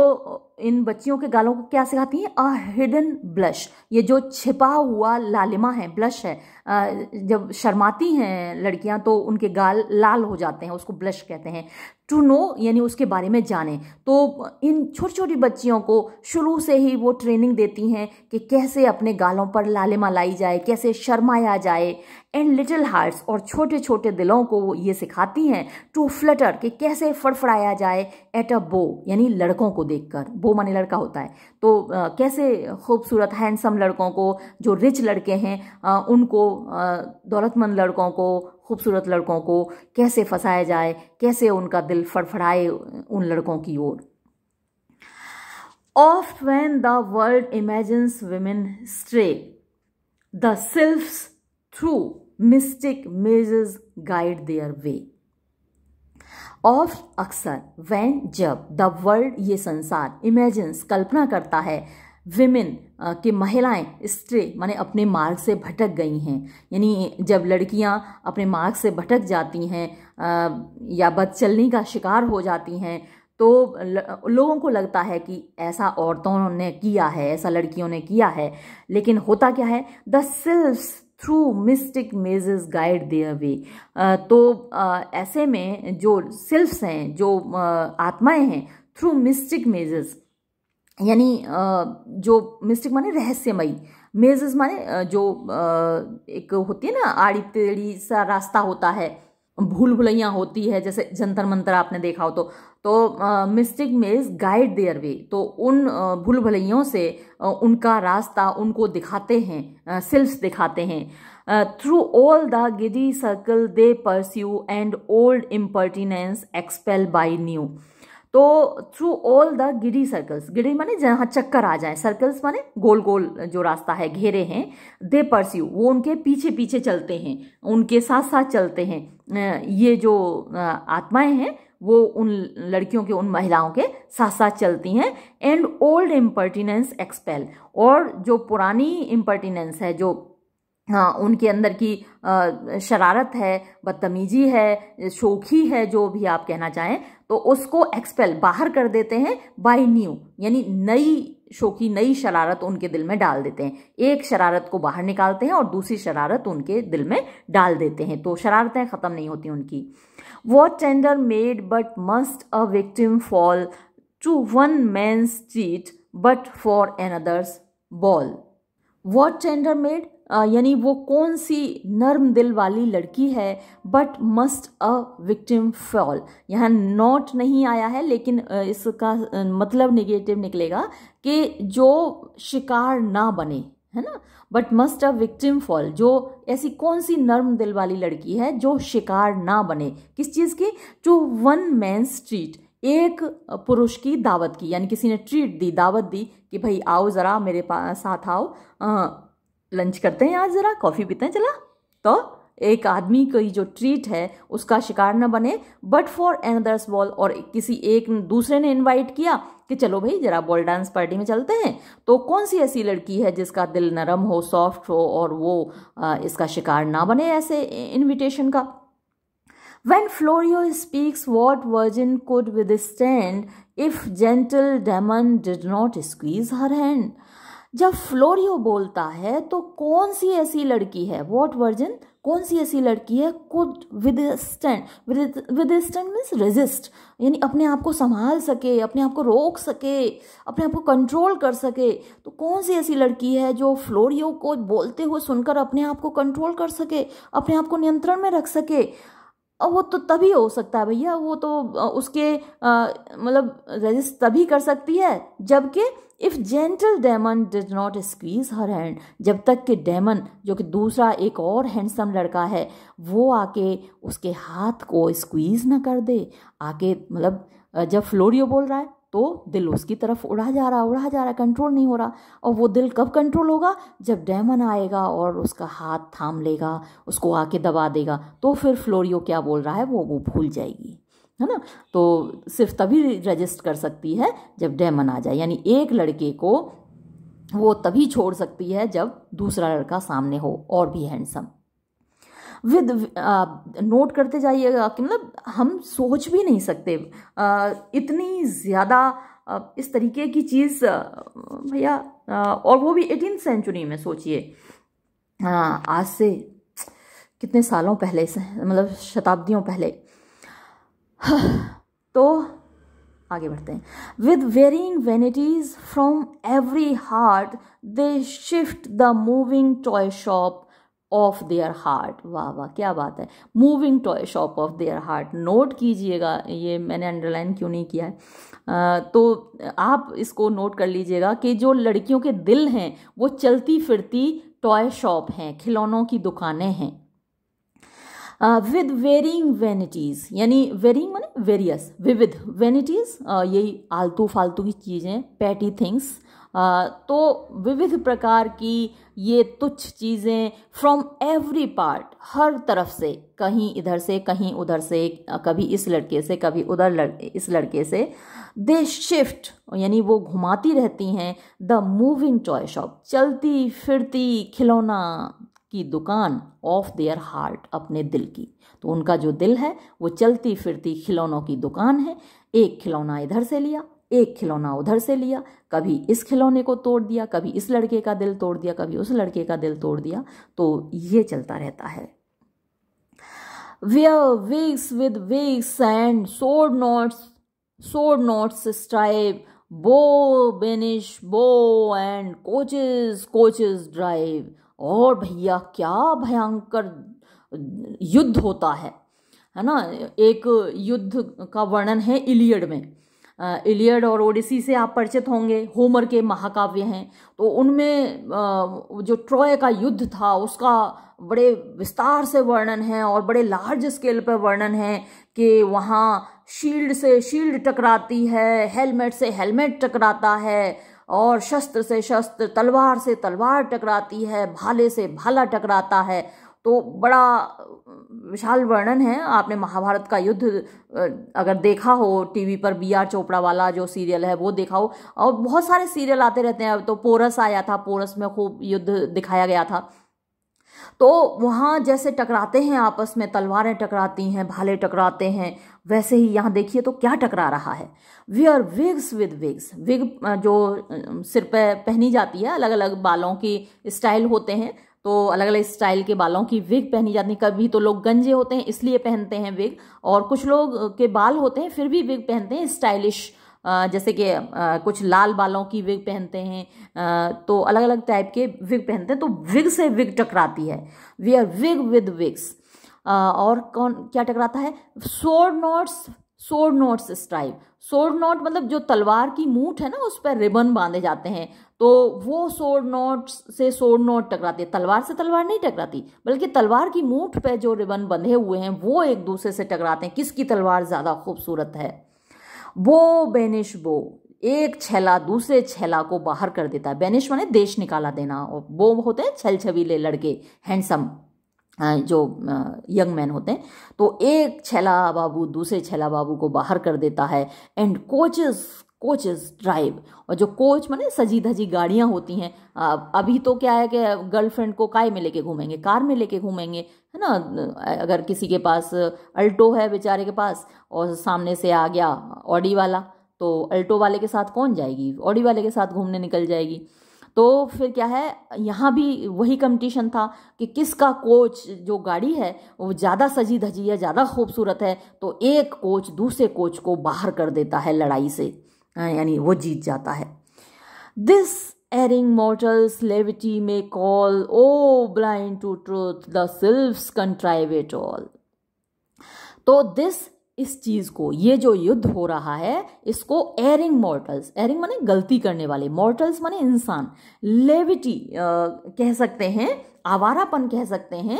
इन बच्चियों के गालों को क्या सिखाती हैं अ हिडन ब्लश ये जो छिपा हुआ लालिमा है ब्लश है जब शर्माती हैं लड़कियां तो उनके गाल लाल हो जाते हैं उसको ब्लश कहते हैं टू नो यानी उसके बारे में जाने तो इन छोटी छोटी बच्चियों को शुरू से ही वो ट्रेनिंग देती हैं कि कैसे अपने गालों पर लालिमा लाई जाए कैसे शर्माया जाए एंड लिटिल हार्ट्स और छोटे छोटे दिलों को वो ये सिखाती हैं टू फ्लटर कि कैसे फड़फड़ाया जाए एट अ बो यानी लड़कों को देख कर बो माने लड़का होता है तो आ, कैसे खूबसूरत हैंडसम लड़कों को जो रिच लड़के हैं आ, उनको दौलतमंद लड़कों को खूबसूरत लड़कों को कैसे फंसाया जाए कैसे उनका दिल फड़फड़ाए उन लड़कों की ओर oft when the world imagines women stray the sylph through mystic mazes guide their way oft अक्सर वैन जब द वर्ल्ड ये संसार इमेजिन्स कल्पना करता है विमेन uh, के महिलाएं स्ट्रे माने अपने मार्ग से भटक गई हैं यानी जब लड़कियां अपने मार्ग से भटक जाती हैं uh, या बदचलने का शिकार हो जाती हैं तो लोगों को लगता है कि ऐसा औरतों ने किया है ऐसा लड़कियों ने किया है लेकिन होता क्या है the sylph through mystic mazes guide they way तो uh, ऐसे में जो सिल्फ्स हैं जो आत्माएं हैं थ्रू मिस्टिक मेजेस यानी जो मिस्टिक माने रहस्यमयी मेजेस माने जो एक होती है ना आड़ी तेड़ी सा रास्ता होता है भूल भुलैया होती है जैसे जंतर मंतर आपने देखा हो तो तो मिस्टिक मेज गाइड देयर वे तो उन भूल भुलैयों से उनका रास्ता उनको दिखाते हैं सिल्फ दिखाते हैं through all the giddy circle they pursue and old इम्पर्टिनेंस expel by new तो through all the Giri circles गिरी माने जहाँ चक्कर आ जाए सर्कल्स माने गोल गोल जो रास्ता है घेरे हैं दे परस्यू वो उनके पीछे पीछे चलते हैं उनके साथ साथ चलते हैं ये जो आत्माएं हैं वो उन लड़कियों के उन महिलाओं के साथ साथ चलती हैं एंड ओल्ड इम्पर्टिनेंस एक्सपेल और जो पुरानी इम्पर्टिनेंस है जो हाँ उनके अंदर की शरारत है बदतमीजी है शोखी है जो भी आप कहना चाहें तो उसको एक्सपेल बाहर कर देते हैं बाय न्यू यानी नई शो की नई शरारत उनके दिल में डाल देते हैं एक शरारत को बाहर निकालते हैं और दूसरी शरारत उनके दिल में डाल देते हैं तो शरारतें ख़त्म नहीं होती उनकी what tender maid but must a victim fall to one man's cheat but for another's ball what tender maid यानी वो कौन सी नर्म दिल वाली लड़की है but must a victim fall यहाँ नॉट नहीं आया है लेकिन इसका मतलब निगेटिव निकलेगा कि जो शिकार ना बने है ना but must a victim fall जो ऐसी कौन सी नर्म दिल वाली लड़की है जो शिकार ना बने किस चीज़ की जो वन मैन स्ट्रीट एक पुरुष की दावत की यानी किसी ने ट्रीट दी दावत दी कि भाई आओ ज़रा मेरे पास साथ आओ आ, लंच करते हैं आज ज़रा कॉफ़ी पीते हैं चला तो एक आदमी की जो ट्रीट है उसका शिकार ना बने बट फॉर एनदर्स बॉल और किसी एक दूसरे ने इनवाइट किया कि चलो भाई जरा बॉल डांस पार्टी में चलते हैं तो कौन सी ऐसी लड़की है जिसका दिल नरम हो सॉफ्ट हो और वो आ, इसका शिकार ना बने ऐसे इनविटेशन का when Florio speaks what virgin could withstand if gentle Damon did not squeeze her hand जब फ्लोरियो बोलता है तो कौन सी ऐसी लड़की है वॉट वर्जन कौन सी ऐसी लड़की है could withstand withstand means resist यानी अपने आप को संभाल सके अपने आप को रोक सके अपने आप को कंट्रोल कर सके तो कौन सी ऐसी लड़की है जो फ्लोरियो को बोलते हुए सुनकर अपने आप को कंट्रोल कर सके अपने आप को नियंत्रण में रख सके और वो तो तभी हो सकता है भैया वो तो उसके मतलब रजिस्ट तभी कर सकती है जबकि if gentle Damon did not squeeze her hand जब तक कि डेमन जो कि दूसरा एक और हैंडसम लड़का है वो आके उसके हाथ को स्क्वीज़ ना कर दे आके मतलब जब फ्लोरियो बोल रहा है तो दिल उसकी तरफ उड़ा जा रहा उड़ा जा रहा कंट्रोल नहीं हो रहा और वो दिल कब कंट्रोल होगा जब डैमन आएगा और उसका हाथ थाम लेगा उसको आके दबा देगा तो फिर फ्लोरियो क्या बोल रहा है वो वो भूल जाएगी है ना तो सिर्फ तभी रजिस्ट कर सकती है जब डैमन आ जाए यानी एक लड़के को वो तभी छोड़ सकती है जब दूसरा लड़का सामने हो और भी हैंडसम विद नोट करते जाइएगा कि मतलब हम सोच भी नहीं सकते इतनी ज़्यादा इस तरीके की चीज़ भैया और वो भी एटीन सेंचुरी में सोचिए आज से कितने सालों पहले से मतलब शताब्दियों पहले [sighs] तो आगे बढ़ते हैं with varying vanities from every heart they shift the moving toyshop of their heart वाह वाह क्या बात है moving toyshop of their heart note कीजिएगा ये मैंने अंडरलाइन क्यों नहीं किया है आ, तो आप इसको नोट कर लीजिएगा कि जो लड़कियों के दिल हैं वो चलती फिरती टॉय शॉप हैं खिलौनों की दुकानें हैं विद वेरिंग वेनिटीज़ यानी वेरिंग मैंने वेरियस विविध वेनिटीज़ यही आलतू फालतू की चीज़ें पैटी थिंग्स तो विविध प्रकार की ये तुच्छ चीज़ें फ्रॉम एवरी पार्ट हर तरफ से कहीं इधर से कहीं उधर से कभी इस लड़के से कभी उधर लड़ इस लड़के से दे शिफ्ट यानी वो घुमाती रहती हैं द मूविंग टॉय शॉप चलती फिरती खिलौना की दुकान ऑफ देयर हार्ट अपने दिल की तो उनका जो दिल है वो चलती फिरती खिलौनों की दुकान है एक खिलौना इधर से लिया एक खिलौना उधर से लिया कभी इस खिलौने को तोड़ दिया कभी इस लड़के का दिल तोड़ दिया कभी उस लड़के का दिल तोड़ दिया तो ये चलता रहता है where wigs with wigs and sword knots sword knots stripe, beau बेनिश bow and coaches coaches drive और भैया क्या भयंकर युद्ध होता है है ना एक युद्ध का वर्णन है इलियड में इलियड और ओडिसी से आप परिचित होंगे होमर के महाकाव्य हैं तो उनमें जो ट्रॉय का युद्ध था उसका बड़े विस्तार से वर्णन है और बड़े लार्ज स्केल पर वर्णन है कि वहाँ शील्ड से शील्ड टकराती है हेलमेट से हेलमेट टकराता है और शस्त्र से शस्त्र तलवार से तलवार टकराती है भाले से भाला टकराता है तो बड़ा विशाल वर्णन है आपने महाभारत का युद्ध अगर देखा हो टीवी पर बी आर चोपड़ा वाला जो सीरियल है वो देखा हो और बहुत सारे सीरियल आते रहते हैं तो पोरस आया था पोरस में खूब युद्ध दिखाया गया था तो वहाँ जैसे टकराते हैं आपस में तलवारें टकराती हैं भाले टकराते हैं वैसे ही यहाँ देखिए तो क्या टकरा रहा है we are wigs with wigs wig जो सिर पे पहनी जाती है अलग अलग बालों की स्टाइल होते हैं तो अलग अलग स्टाइल के बालों की विग पहनी जाती है कभी तो लोग गंजे होते हैं इसलिए पहनते हैं विग और कुछ लोग के बाल होते हैं फिर भी विग पहनते हैं स्टाइलिश जैसे कि कुछ लाल बालों की विग तो पहनते हैं तो अलग अलग टाइप के विग पहनते हैं तो विग से विग टकराती है we are wig with wigs और कौन क्या टकराता है सोर नोट्स सोर नोट्स स्ट्राइप सोर नोट मतलब जो तलवार की मूठ है ना उस पर रिबन बांधे जाते हैं तो वो सोड नोट से सोड नोट टकराती है तलवार से तलवार नहीं टकराती बल्कि तलवार की मूठ पे जो रिबन बंधे हुए हैं वो एक दूसरे से टकराते हैं किसकी तलवार ज़्यादा खूबसूरत है बो बेनिश बो एक छैला दूसरे छैला को बाहर कर देता है बेनिश माने देश निकाला देना और वो होते हैं छल छवीले लड़के हैंडसम जो यंग मैन होते हैं तो एक छैला बाबू दूसरे छैला बाबू को बाहर कर देता है एंड कोचेस कोचेस ड्राइव और जो कोच मैंने सजी धजी गाड़ियाँ होती हैं अभी तो क्या है कि गर्लफ्रेंड को काय में लेके घूमेंगे कार में लेके घूमेंगे है ना अगर किसी के पास अल्टो है बेचारे के पास और सामने से आ गया ऑडी वाला तो अल्टो वाले के साथ कौन जाएगी ऑडी वाले के साथ घूमने निकल जाएगी तो फिर क्या है यहाँ भी वही कंपटीशन था कि किसका कोच जो गाड़ी है वो ज़्यादा सजी धजी है ज़्यादा खूबसूरत है तो एक कोच दूसरे कोच को बाहर कर देता है लड़ाई से यानी वो जीत जाता है this erring mortal's levity may call O blind to truth the sylphs contrive it all तो दिस इस चीज को ये जो युद्ध हो रहा है इसको एरिंग मॉर्टल्स एरिंग माने गलती करने वाले मॉर्टल्स माने इंसान लेविटी कह सकते हैं आवारापन कह सकते हैं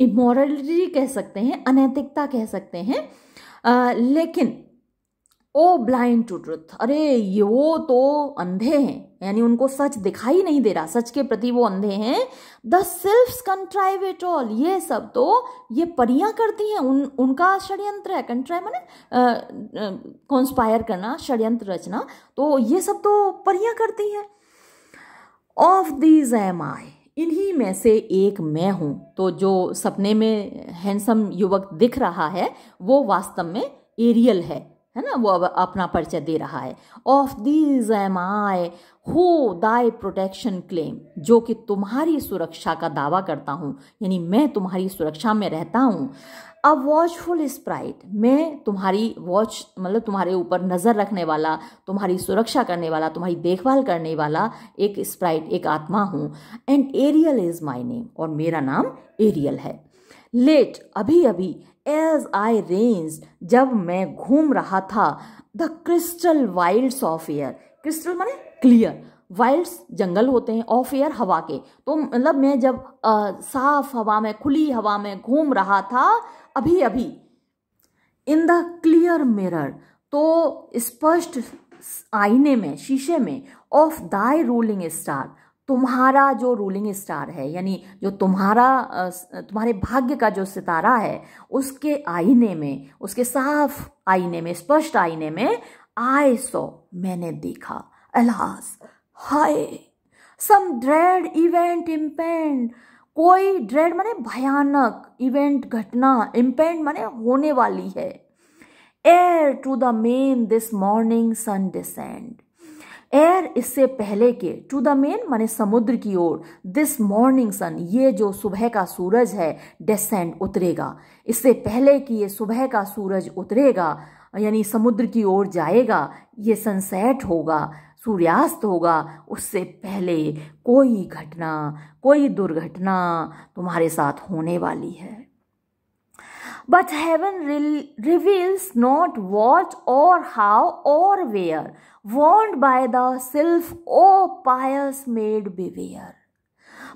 इमोरलिटी कह सकते हैं अनैतिकता कह सकते हैं आ, लेकिन ओ ब्लाइंड टू ट्रुथ अरे ये वो तो अंधे हैं यानी उनको सच दिखाई नहीं दे रहा सच के प्रति वो अंधे हैं the sylph contrive it all ये सब तो ये परियां करती हैं उन उनका षड्यंत्र है कंट्राइव मैंने कॉन्स्पायर करना षड्यंत्र रचना तो ये सब तो परियां करती हैं ऑफ दीज एम आई इन्हीं में से एक मैं हूं तो जो सपने में हैंडसम युवक दिख रहा है वो वास्तव में एरियल है है ना वो अब अपना परिचय दे रहा है ऑफ दीज एम आई हो दाई प्रोटेक्शन क्लेम जो कि तुम्हारी सुरक्षा का दावा करता हूँ यानी मैं तुम्हारी सुरक्षा में रहता हूँ अ वॉचफुल स्प्राइट मैं तुम्हारी वॉच मतलब तुम्हारे ऊपर नज़र रखने वाला तुम्हारी सुरक्षा करने वाला तुम्हारी देखभाल करने वाला एक स्प्राइट एक आत्मा हूँ and Ariel is my name और मेरा नाम एरियल है लेट अभी अभी एज आई रेंज जब मैं घूम रहा था the crystal wilds of air crystal माने क्लियर वाइल्ड्स जंगल होते हैं ऑफ एयर हवा के तो मतलब मैं जब आ, साफ हवा में खुली हवा में घूम रहा था अभी अभी इन द क्लियर मिरर तो स्पष्ट आईने में शीशे में ऑफ दाई रोलिंग स्टार तुम्हारा जो रूलिंग स्टार है यानी जो तुम्हारा तुम्हारे भाग्य का जो सितारा है उसके आईने में उसके साफ आईने में स्पष्ट आईने में आई सो मैंने देखा अलास हाय सम ड्रेड इवेंट इम्पेंड कोई ड्रेड माने भयानक इवेंट घटना इम्पेंड माने होने वाली है ere to the main this morning sun descend ere इससे पहले के टू द मेन माने समुद्र की ओर दिस मॉर्निंग सन ये जो सुबह का सूरज है डेसेंट उतरेगा इससे पहले कि ये सुबह का सूरज उतरेगा यानी समुद्र की ओर जाएगा ये सनसेट होगा सूर्यास्त होगा उससे पहले कोई घटना कोई दुर्घटना तुम्हारे साथ होने वाली है but heaven reveals not what और हाउ और where warned by the self, O pious maid, beware.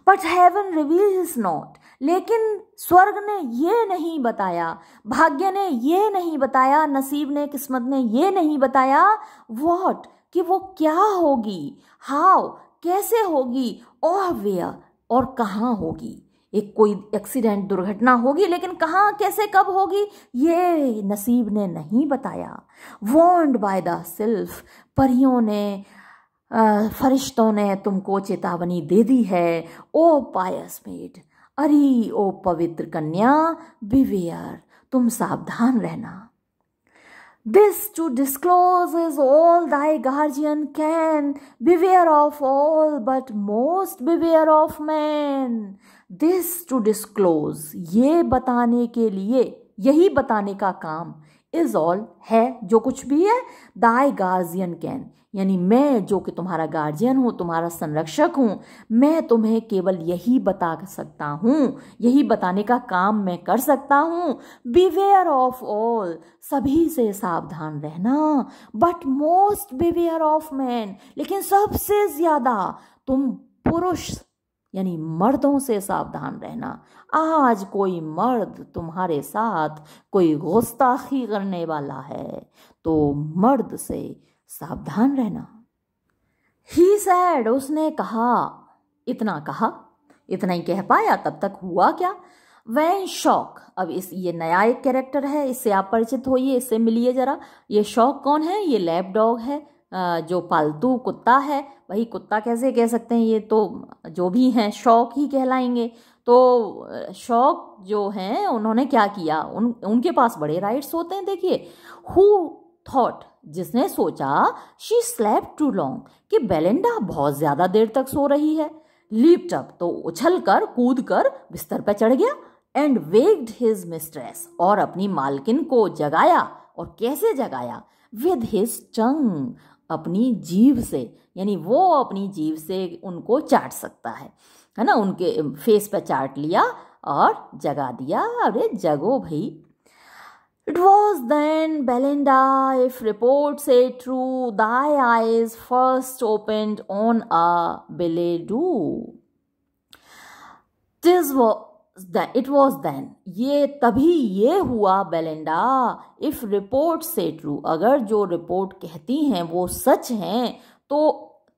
But heaven reveals लेकिन स्वर्ग ने ये नहीं बताया भाग्य ने ये नहीं बताया नसीब ने किस्मत ने ये नहीं बताया वॉट कि वो क्या होगी हाउ कैसे होगी और वेयर और कहाँ होगी एक कोई एक्सीडेंट दुर्घटना होगी लेकिन कहाँ कैसे कब होगी ये नसीब ने नहीं बताया वॉन्ड बाय द सेल्फ परियों ने फरिश्तों ने तुमको चेतावनी दे दी है ओ पायस मेड अरे ओ पवित्र कन्या बिवेयर तुम सावधान रहना This to disclose is all thy guardian can. Beware of all, but most beware of man. This to disclose, ye batane ke liye yahi batane ka kaam is all है जो कुछ भी है दाई गार्जियन कैन यानी मैं जो कि तुम्हारा गार्जियन हूँ तुम्हारा संरक्षक हूँ मैं तुम्हें केवल यही बता सकता हूँ यही बताने का काम मैं कर सकता हूँ बिवेयर ऑफ ऑल सभी से सावधान रहना but most beware of man लेकिन सबसे ज़्यादा तुम पुरुष यानी मर्दों से सावधान रहना आज कोई मर्द तुम्हारे साथ कोई गोस्ताखी करने वाला है तो मर्द से सावधान रहना ही सैड उसने कहा इतना कहा इतना ही कह पाया तब तक हुआ क्या वैन शौक अब इस ये नया एक कैरेक्टर है इससे आप परिचित होइए इससे मिलिए जरा ये शौक कौन है ये लैब डॉग है जो पालतू कुत्ता है वही कुत्ता कैसे कह सकते हैं ये तो जो भी हैं शौक ही कहलाएंगे तो शौक जो हैं उन्होंने क्या किया उन उनके पास बड़े राइट्स होते हैं देखिए हु थॉट जिसने सोचा शी स्लैप टू लॉन्ग कि बेलिंडा बहुत ज़्यादा देर तक सो रही है लिपटअप अप तो उछल कर कूद कर बिस्तर पर चढ़ गया एंड वेग्ड हिज मिस्ट्रेस और अपनी मालकिन को जगाया और कैसे जगाया विद हिज टंग अपनी जीव से यानी वो अपनी जीव से उनको चाट सकता है है ना उनके फेस पर चाट लिया और जगा दिया अरे जगो भाई it was then Belinda if report say true thy eyes first opened on a billet doux this it was then ये तभी ये हुआ Belinda if report say true अगर जो रिपोर्ट कहती हैं वो सच हैं तो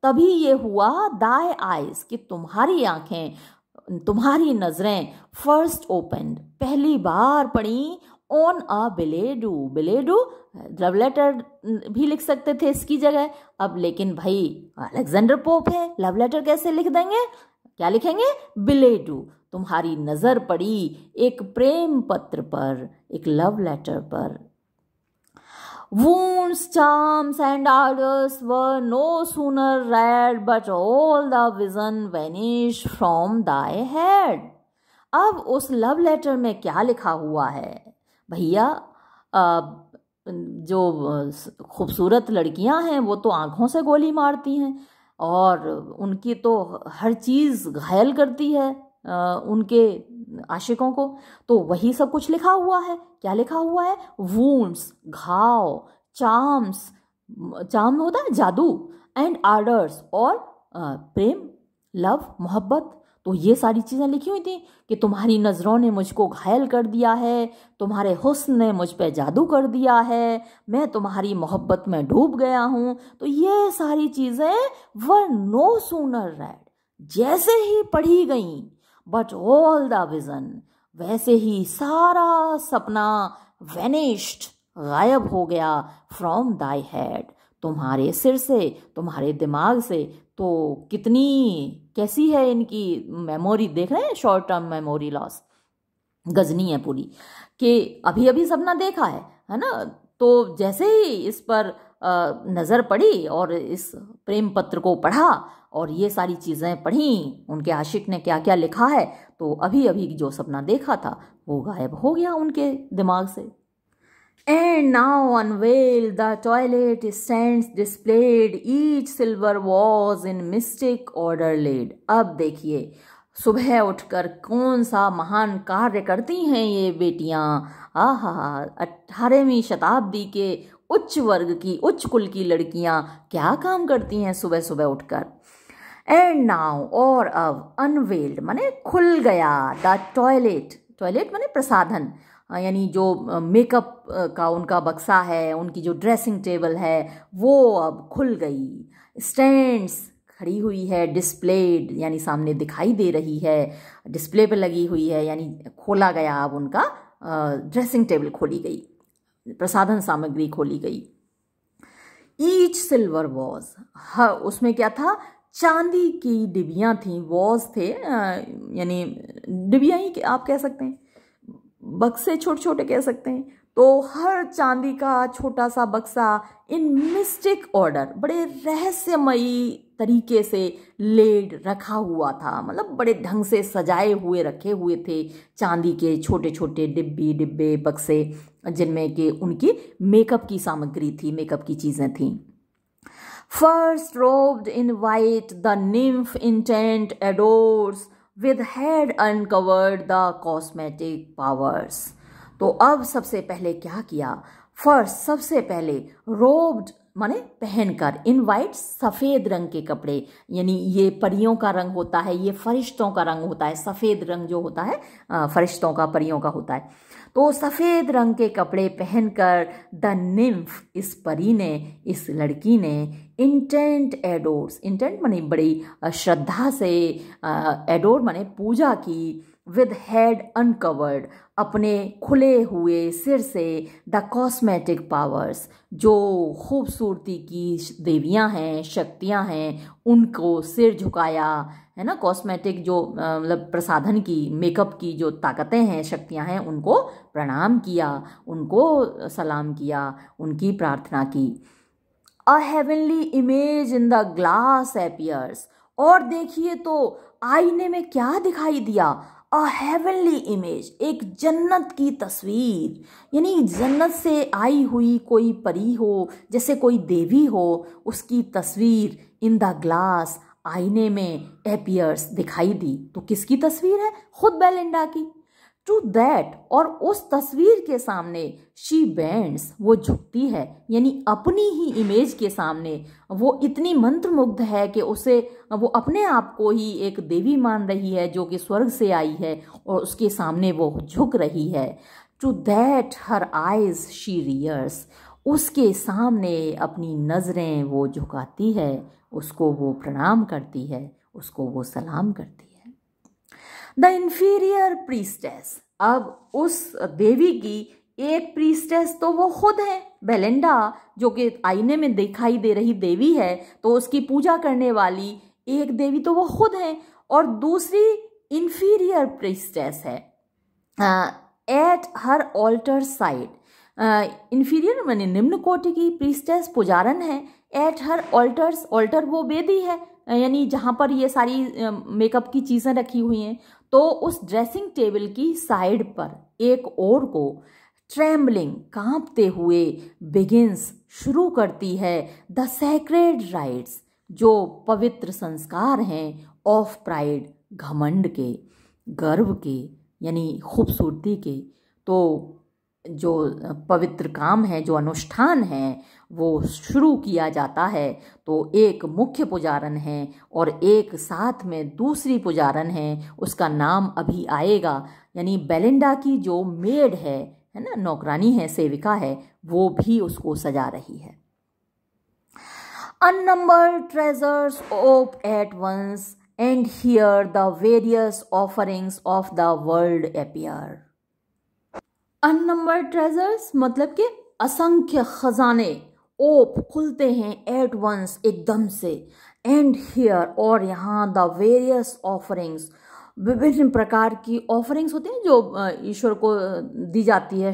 तभी ये हुआ दाय आइज कि तुम्हारी आंखें तुम्हारी नज़रें फर्स्ट ओपन पहली बार पड़ी on a billet doux billet doux love letter भी लिख सकते थे इसकी जगह अब लेकिन भाई अलेक्जेंडर पोप है लव लेटर कैसे लिख देंगे क्या लिखेंगे बिलेडू तुम्हारी नज़र पड़ी एक प्रेम पत्र पर एक लव लेटर पर Wounds, charms, and ardors were no sooner read, but all the vision vanished from thy head. अब उस लव लेटर में क्या लिखा हुआ है भैया जो खूबसूरत लड़कियां हैं वो तो आंखों से गोली मारती हैं और उनकी तो हर चीज़ घायल करती है उनके आशिकों को तो वही सब कुछ लिखा हुआ है क्या लिखा हुआ है वूम्स घाव चाम्स चाम होता है जादू एंड आर्डर्स और प्रेम लव मोहब्बत तो ये सारी चीज़ें लिखी हुई थी कि तुम्हारी नज़रों ने मुझको घायल कर दिया है तुम्हारे हुस्न ने मुझ पर जादू कर दिया है मैं तुम्हारी मोहब्बत में डूब गया हूँ तो ये सारी चीज़ें वर नो सूनर रेड जैसे ही पढ़ी गई बट ऑल द विजन वैसे ही सारा सपना वेनिश्ड गायब हो गया फ्रॉम दाई हेड तुम्हारे सिर से तुम्हारे दिमाग से तो कितनी कैसी है इनकी मेमोरी देख रहे हैं short term memory loss Ghajini है पूरी कि अभी अभी सपना देखा है है ना तो जैसे ही इस पर नज़र पड़ी और इस प्रेम पत्र को पढ़ा और ये सारी चीज़ें पढ़ी उनके आशिक ने क्या क्या लिखा है तो अभी अभी जो सपना देखा था वो गायब हो गया उनके दिमाग से and now unveiled the toilet stand displayed each silver vase in mystic order laid अब देखिए सुबह उठकर कौन सा महान कार्य करती हैं ये बेटियां आहा अठारहवीं शताब्दी के उच्च वर्ग की उच्च कुल की लड़कियां क्या काम करती हैं सुबह सुबह उठकर एंड नाउ और अब अनवेल्ड माने खुल गया द टॉयलेट टॉयलेट माने प्रसाधन यानी जो मेकअप का उनका बक्सा है उनकी जो ड्रेसिंग टेबल है वो अब खुल गई स्टैंड्स खड़ी हुई है डिस्प्लेड यानी सामने दिखाई दे रही है डिस्प्ले पे लगी हुई है यानी खोला गया अब उनका ड्रेसिंग टेबल खोली गई प्रसाधन सामग्री खोली गई ईच सिल्वर वॉज हर उसमें क्या था चांदी की डिबियाँ थीं वॉज थे यानी डिबियाँ ही आप कह सकते हैं बक्से छोटे छोटे कह सकते हैं तो हर चांदी का छोटा सा बक्सा इन मिस्टिक ऑर्डर बड़े रहस्यमयी तरीके से लेड रखा हुआ था मतलब बड़े ढंग से सजाए हुए रखे हुए थे चांदी के छोटे छोटे डिब्बी डिब्बे बक्से जिनमें के उनकी मेकअप की सामग्री थी मेकअप की चीज़ें थीं First robed in white, the nymph intent adores, with head uncovered the cosmetic powers. तो अब सबसे पहले क्या किया फर्स्ट सबसे पहले रोब्ड माने पहनकर इन वाइट सफ़ेद रंग के कपड़े यानी ये परियों का रंग होता है ये फरिश्तों का रंग होता है सफ़ेद रंग जो होता है फरिश्तों का परियों का होता है तो सफ़ेद रंग के कपड़े पहनकर द निम्फ इस परी ने इस लड़की ने इंटेंट एडोर्स इंटेंट मने बड़ी श्रद्धा से एडोर मने पूजा की विद हेड अनकवर्ड अपने खुले हुए सिर से द कॉस्मेटिक पावर्स जो खूबसूरती की देवियां हैं शक्तियां हैं उनको सिर झुकाया है ना कॉस्मेटिक जो मतलब प्रसाधन की मेकअप की जो ताकतें हैं शक्तियां हैं उनको प्रणाम किया उनको सलाम किया उनकी प्रार्थना की a heavenly image in the glass appears और देखिए तो आईने में क्या दिखाई दिया अ हेवनली इमेज एक जन्नत की तस्वीर यानी जन्नत से आई हुई कोई परी हो जैसे कोई देवी हो उसकी तस्वीर इन द ग्लास आईने में एपियर्स दिखाई दी तो किसकी तस्वीर है खुद बेलिंडा की टू दैट और उस तस्वीर के सामने शी बैंड्स वो झुकती है यानी अपनी ही इमेज के सामने वो इतनी मंत्रमुग्ध है कि उसे वो अपने आप को ही एक देवी मान रही है जो कि स्वर्ग से आई है और उसके सामने वो झुक रही है to that her eyes she rears उसके सामने अपनी नज़रें वो झुकाती है उसको वो प्रणाम करती है उसको वो सलाम करती है द इन्फीरियर प्रीस्टेस अब उस देवी की एक प्रीस्टेस तो वो खुद है बेलेंडा जो कि आईने में दिखाई दे रही देवी है तो उसकी पूजा करने वाली एक देवी तो वो खुद है और दूसरी इन्फीरियर प्रीस्टेस है at her altar side inferior मैंने निम्न कोटि की प्रीस्टेस पुजारन है एट हर ऑल्टर्स ऑल्टर वो बेदी है यानी जहाँ पर ये सारी मेकअप की चीज़ें रखी हुई हैं तो उस ड्रेसिंग टेबल की साइड पर एक और को ट्रैम्बलिंग कांपते हुए बिगिंस शुरू करती है द सेक्रेड राइट्स जो पवित्र संस्कार हैं ऑफ प्राइड घमंड के गर्व के यानी खूबसूरती के तो जो पवित्र काम है जो अनुष्ठान हैं वो शुरू किया जाता है तो एक मुख्य पुजारण है और एक साथ में दूसरी पुजारण है उसका नाम अभी आएगा यानी बेलिंडा की जो मेड है है ना नौकरानी है सेविका है वो भी उसको सजा रही है unnumbered treasures ope at once and here the various offerings of the world appear unnumbered treasures मतलब के असंख्य खजाने ओप खुलते हैं एट वंस एकदम से एंड हियर और यहाँ द वेरियस ऑफरिंग्स विभिन्न प्रकार की ऑफरिंग्स होते हैं जो ईश्वर को दी जाती है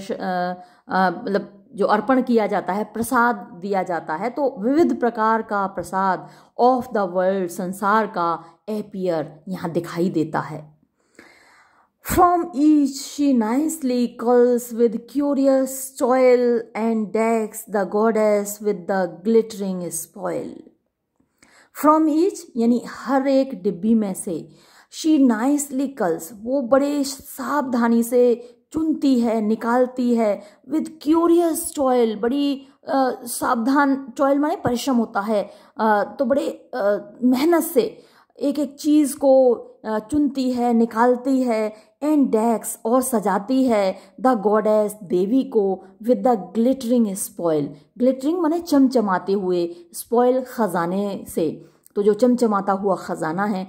मतलब जो अर्पण किया जाता है प्रसाद दिया जाता है तो विविध प्रकार का प्रसाद ऑफ द वर्ल्ड संसार का एपियर यहाँ दिखाई देता है From each she nicely curls with curious toil and decks the goddess with the glittering spoil. From each यानी हर एक डिब्बी में से शी नाइसली कल्स वो बड़े सावधानी से चुनती है निकालती है विद क्यूरियस टॉयल बड़ी आ, सावधान टॉयल माने परिश्रम होता है आ, तो बड़े आ, मेहनत से एक एक चीज़ को चुनती है निकालती है एंड डैक्स और सजाती है द गॉडेस देवी को with the glittering spoil glittering माने चमचमाते हुए स्पॉयल खजाने से तो जो चमचमाता हुआ ख़जाना है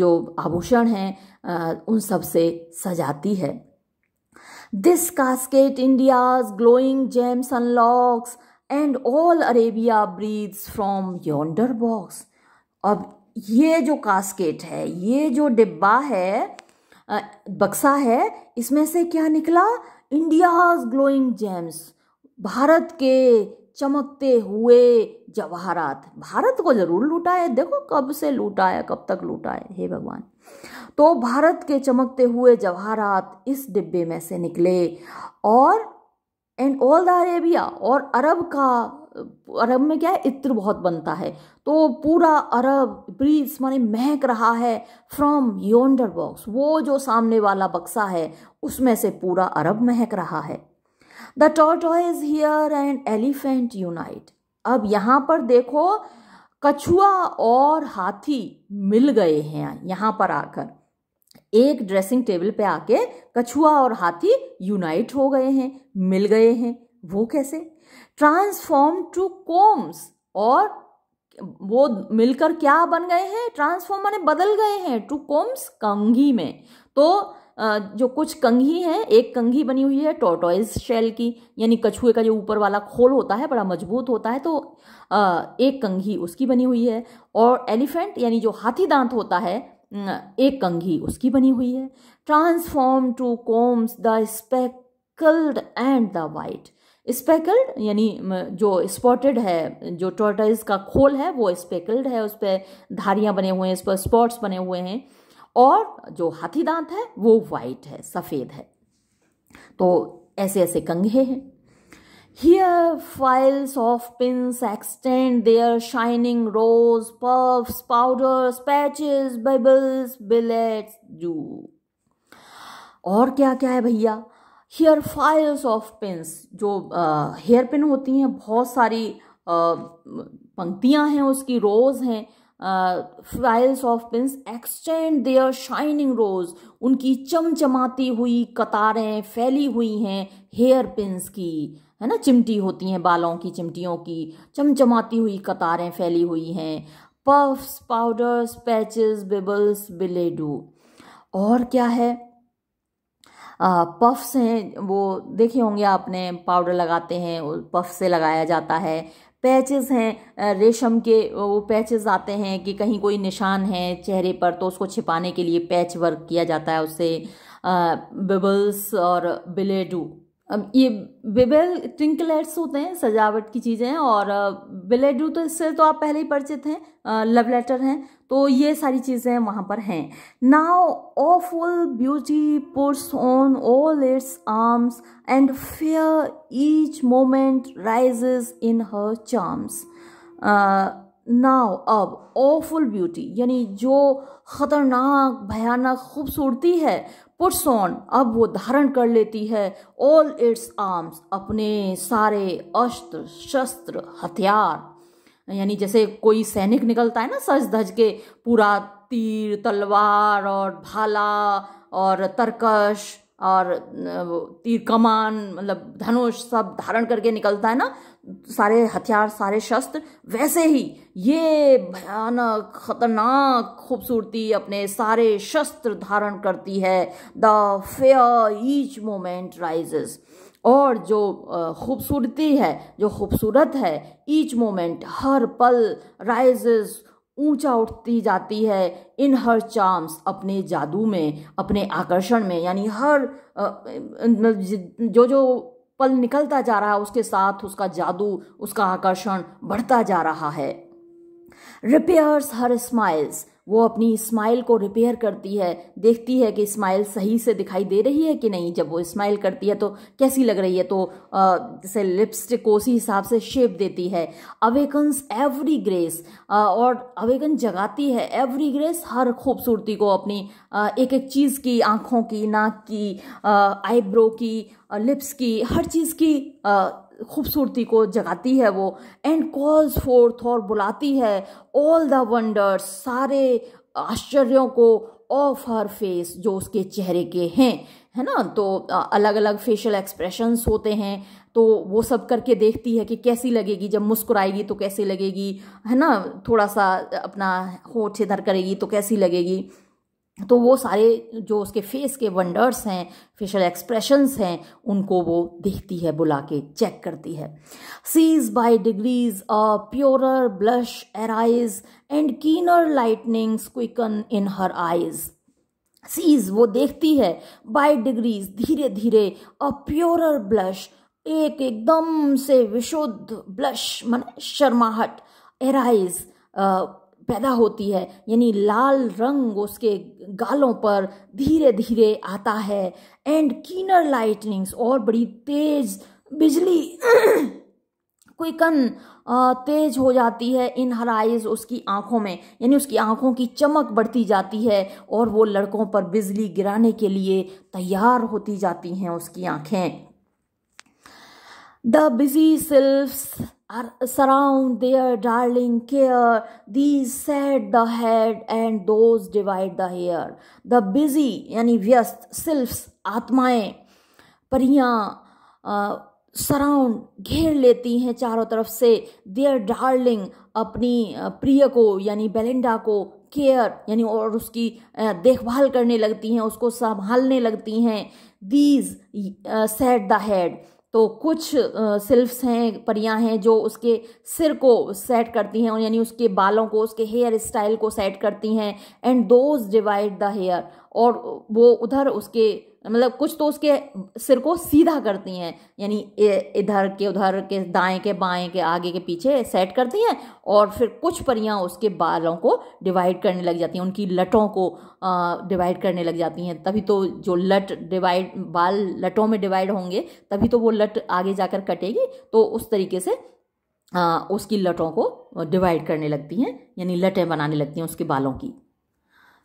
जो आभूषण हैं उन सब से सजाती है this casket India's glowing gems unlocks and all Arabia breathes from yonder box अब ये जो कास्केट है ये जो डिब्बा है बक्सा है इसमें से क्या निकला इंडिया ग्लोइंग जेम्स भारत के चमकते हुए जवाहरात भारत को जरूर लूटा है देखो कब से लूटा है कब तक लूटा है हे भगवान तो भारत के चमकते हुए जवाहरात इस डिब्बे में से निकले और एंड ऑल द अरेबिया और अरब का अरब में क्या है इत्र बहुत बनता है तो पूरा अरब ब्रीज माने महक रहा है फ्रॉम योंडर बॉक्स वो जो सामने वाला बक्सा है उसमें से पूरा अरब महक रहा है the tortoise here and elephant unite अब यहाँ पर देखो कछुआ और हाथी मिल गए हैं यहाँ पर आकर एक ड्रेसिंग टेबल पे आके कछुआ और हाथी यूनाइट हो गए हैं मिल गए हैं वो कैसे ट्रांसफॉर्म टू कोम्स और वो मिलकर क्या बन गए हैं ट्रांसफॉर्म माने बदल गए हैं टू कोम्स कंघी में तो जो कुछ कंघी है एक कंघी बनी हुई है टोटोइज शेल की यानी कछुए का जो ऊपर वाला खोल होता है बड़ा मजबूत होता है तो एक कंघी उसकी बनी हुई है और एलिफेंट यानी जो हाथी दांत होता है एक कंघी उसकी बनी हुई है transform to combs the speckled and the white speckled यानी जो स्पॉटेड है जो टोर्टाइज का खोल है वो स्पेकल्ड है उस पर धारियाँ बने हुए हैं उस पर स्पॉट्स बने हुए हैं और जो हाथी दांत है वो वाइट है सफ़ेद है तो ऐसे ऐसे कंघे हैं here files of pins extend their shining rows puffs, powders, patches bibles billets जू और क्या क्या है भैया हेयर फाइल्स ऑफ पिन्स जो हेयर पिन होती हैं बहुत सारी पंक्तियां हैं उसकी रोज़ हैं files of pins extend their shining rows उनकी चमचमाती हुई कतारें फैली हुई हैं हेयर पिंस की है ना चिमटी होती हैं बालों की चिमटियों की चमचमाती हुई कतारें फैली हुई हैं puffs powders patches bibles billet doux और क्या है पफ्स हैं वो देखे होंगे आपने पाउडर लगाते हैं पफ से लगाया जाता है पैचेस हैं रेशम के वो पैचेस आते हैं कि कहीं कोई निशान है चेहरे पर तो उसको छिपाने के लिए पैच वर्क किया जाता है उससे बिबल्स और बिलेडू ये बेबेल ट्विंकलेट्स होते हैं सजावट की चीज़ें हैं और बेलेडू तो इससे तो आप पहले ही परिचित हैं लव लेटर हैं तो ये सारी चीज़ें वहाँ पर हैं now awful beauty puts on all its arms and fair each moment rises in her charms now अब ऑफुल ब्यूटी यानी जो ख़तरनाक भयानक खूबसूरती है पुट्स ऑन अब वो धारण कर लेती है ऑल इट्स आर्म्स अपने सारे अस्त्र शस्त्र हथियार यानी जैसे कोई सैनिक निकलता है ना सज धज के पूरा तीर तलवार और भाला और तरकश और तीर कमान मतलब धनुष सब धारण करके निकलता है ना सारे हथियार सारे शस्त्र वैसे ही ये भयानक खतरनाक खूबसूरती अपने सारे शस्त्र धारण करती है the fair each moment rises और जो खूबसूरती है जो खूबसूरत है ईच मोमेंट हर पल राइजेस ऊंचा उठती जाती है इन हर चांस अपने जादू में अपने आकर्षण में यानी हर जो जो पल निकलता जा रहा है उसके साथ उसका जादू उसका आकर्षण बढ़ता जा रहा है रिपेयर्स हर स्माइल्स वो अपनी स्माइल को रिपेयर करती है देखती है कि स्माइल सही से दिखाई दे रही है कि नहीं जब वो स्माइल करती है तो कैसी लग रही है तो जैसे लिपस्टिक को उसी हिसाब से शेप देती है अवेकन्स एवरी ग्रेस और अवेकन जगाती है एवरी ग्रेस हर खूबसूरती को अपनी एक एक चीज़ की आँखों की नाक की आईब्रो की लिप्स की हर चीज़ की खूबसूरती को जगाती है वो एंड कॉल्स फोर्थ और बुलाती है ऑल द वंडर्स सारे आश्चर्यों को ऑफ हर फेस जो उसके चेहरे के हैं है ना तो अलग अलग फेशियल एक्सप्रेशंस होते हैं तो वो सब करके देखती है कि कैसी लगेगी जब मुस्कुराएगी तो कैसी लगेगी है ना थोड़ा सा अपना होठ इधर करेगी तो कैसी लगेगी तो वो सारे जो उसके फेस के वंडर्स हैं फेशियल एक्सप्रेशंस हैं उनको वो देखती है बुला के चेक करती है sees by degrees a purer blush arise and keener lightnings quicken in her eyes sees वो देखती है बाय डिग्रीज धीरे धीरे अ प्योरर ब्लश एक एकदम से विशुद्ध ब्लश मन शर्माहट एराइज पैदा होती है यानी लाल रंग उसके गालों पर धीरे धीरे आता है एंड कीनर लाइटनिंग्स और बड़ी तेज बिजली क्विकन [clears throat] तेज हो जाती है इन हर आइज उसकी आंखों में यानी उसकी आंखों की चमक बढ़ती जाती है और वो लड़कों पर बिजली गिराने के लिए तैयार होती जाती हैं उसकी आंखें the busy sylphs are surround their darling care these set the head and those divide the hair the busy यानी व्यस्त सिल्फ्स आत्माएं परियां सराउंड घेर लेती हैं चारों तरफ से देयर डार्लिंग अपनी प्रिय को यानी बेलिंडा को केयर यानी और उसकी देखभाल करने लगती हैं उसको संभालने लगती हैं दीज सेट द हेड तो कुछ सिल्फ्स हैं परियां हैं जो उसके सिर को सेट करती हैं यानी उसके बालों को उसके हेयर स्टाइल को सेट करती हैं and those divide the hair और वो उधर उसके मतलब कुछ तो उसके सिर को सीधा करती हैं यानी इधर के उधर के दाएं के बाएं के आगे के पीछे सेट करती हैं और फिर कुछ परियां उसके बालों को डिवाइड करने लग जाती हैं उनकी लटों को डिवाइड करने लग जाती हैं तभी तो जो लट डिवाइड बाल लटों में डिवाइड होंगे तभी तो वो लट आगे जाकर कटेगी तो उस तरीके से आ, उसकी लटों को डिवाइड करने लगती हैं यानी लटें बनाने लगती हैं उसके बालों की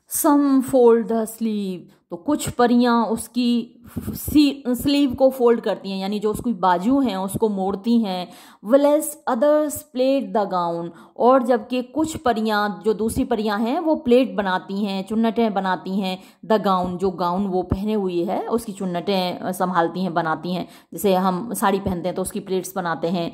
सम फोल्ड द स्लीव तो कुछ परियां उसकी सी स्लीव को फोल्ड करती हैं यानी जो उसकी बाजू हैं उसको मोड़ती हैं whilst others plait the gown और जबकि कुछ परियां जो दूसरी परियां हैं वो प्लेट बनाती हैं चुन्नटें बनाती हैं द गाउन जो गाउन वो पहने हुई है उसकी चुन्नटें संभालती हैं बनाती हैं जैसे हम साड़ी पहनते हैं तो उसकी प्लेट्स बनाते हैं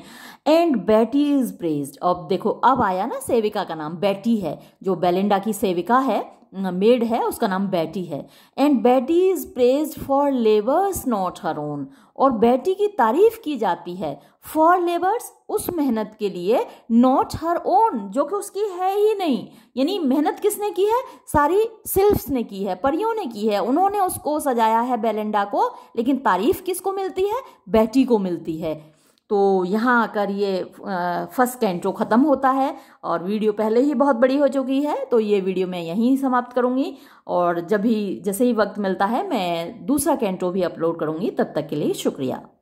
एंड बैटी इज़ प्रेज्ड अब देखो अब आया ना सेविका का नाम बैटी है जो बेलिंडा की सेविका है मेड है उसका नाम बैटी है and Betty is praised for labours not her own और बैटी की तारीफ की जाती है फॉर लेबर्स उस मेहनत के लिए नॉट हर ओन जो कि उसकी है ही नहीं यानी मेहनत किसने की है सारी सिल्फ्स ने की है परियों ने की है उन्होंने उसको सजाया है बेलेंडा को लेकिन तारीफ किसको मिलती है बैटी को मिलती है तो यहाँ आकर ये फर्स्ट कैंट्रो ख़त्म होता है और वीडियो पहले ही बहुत बड़ी हो चुकी है तो ये वीडियो मैं यहीं समाप्त करूँगी और जब भी जैसे ही वक्त मिलता है मैं दूसरा कैंट्रो भी अपलोड करूँगी तब तक के लिए शुक्रिया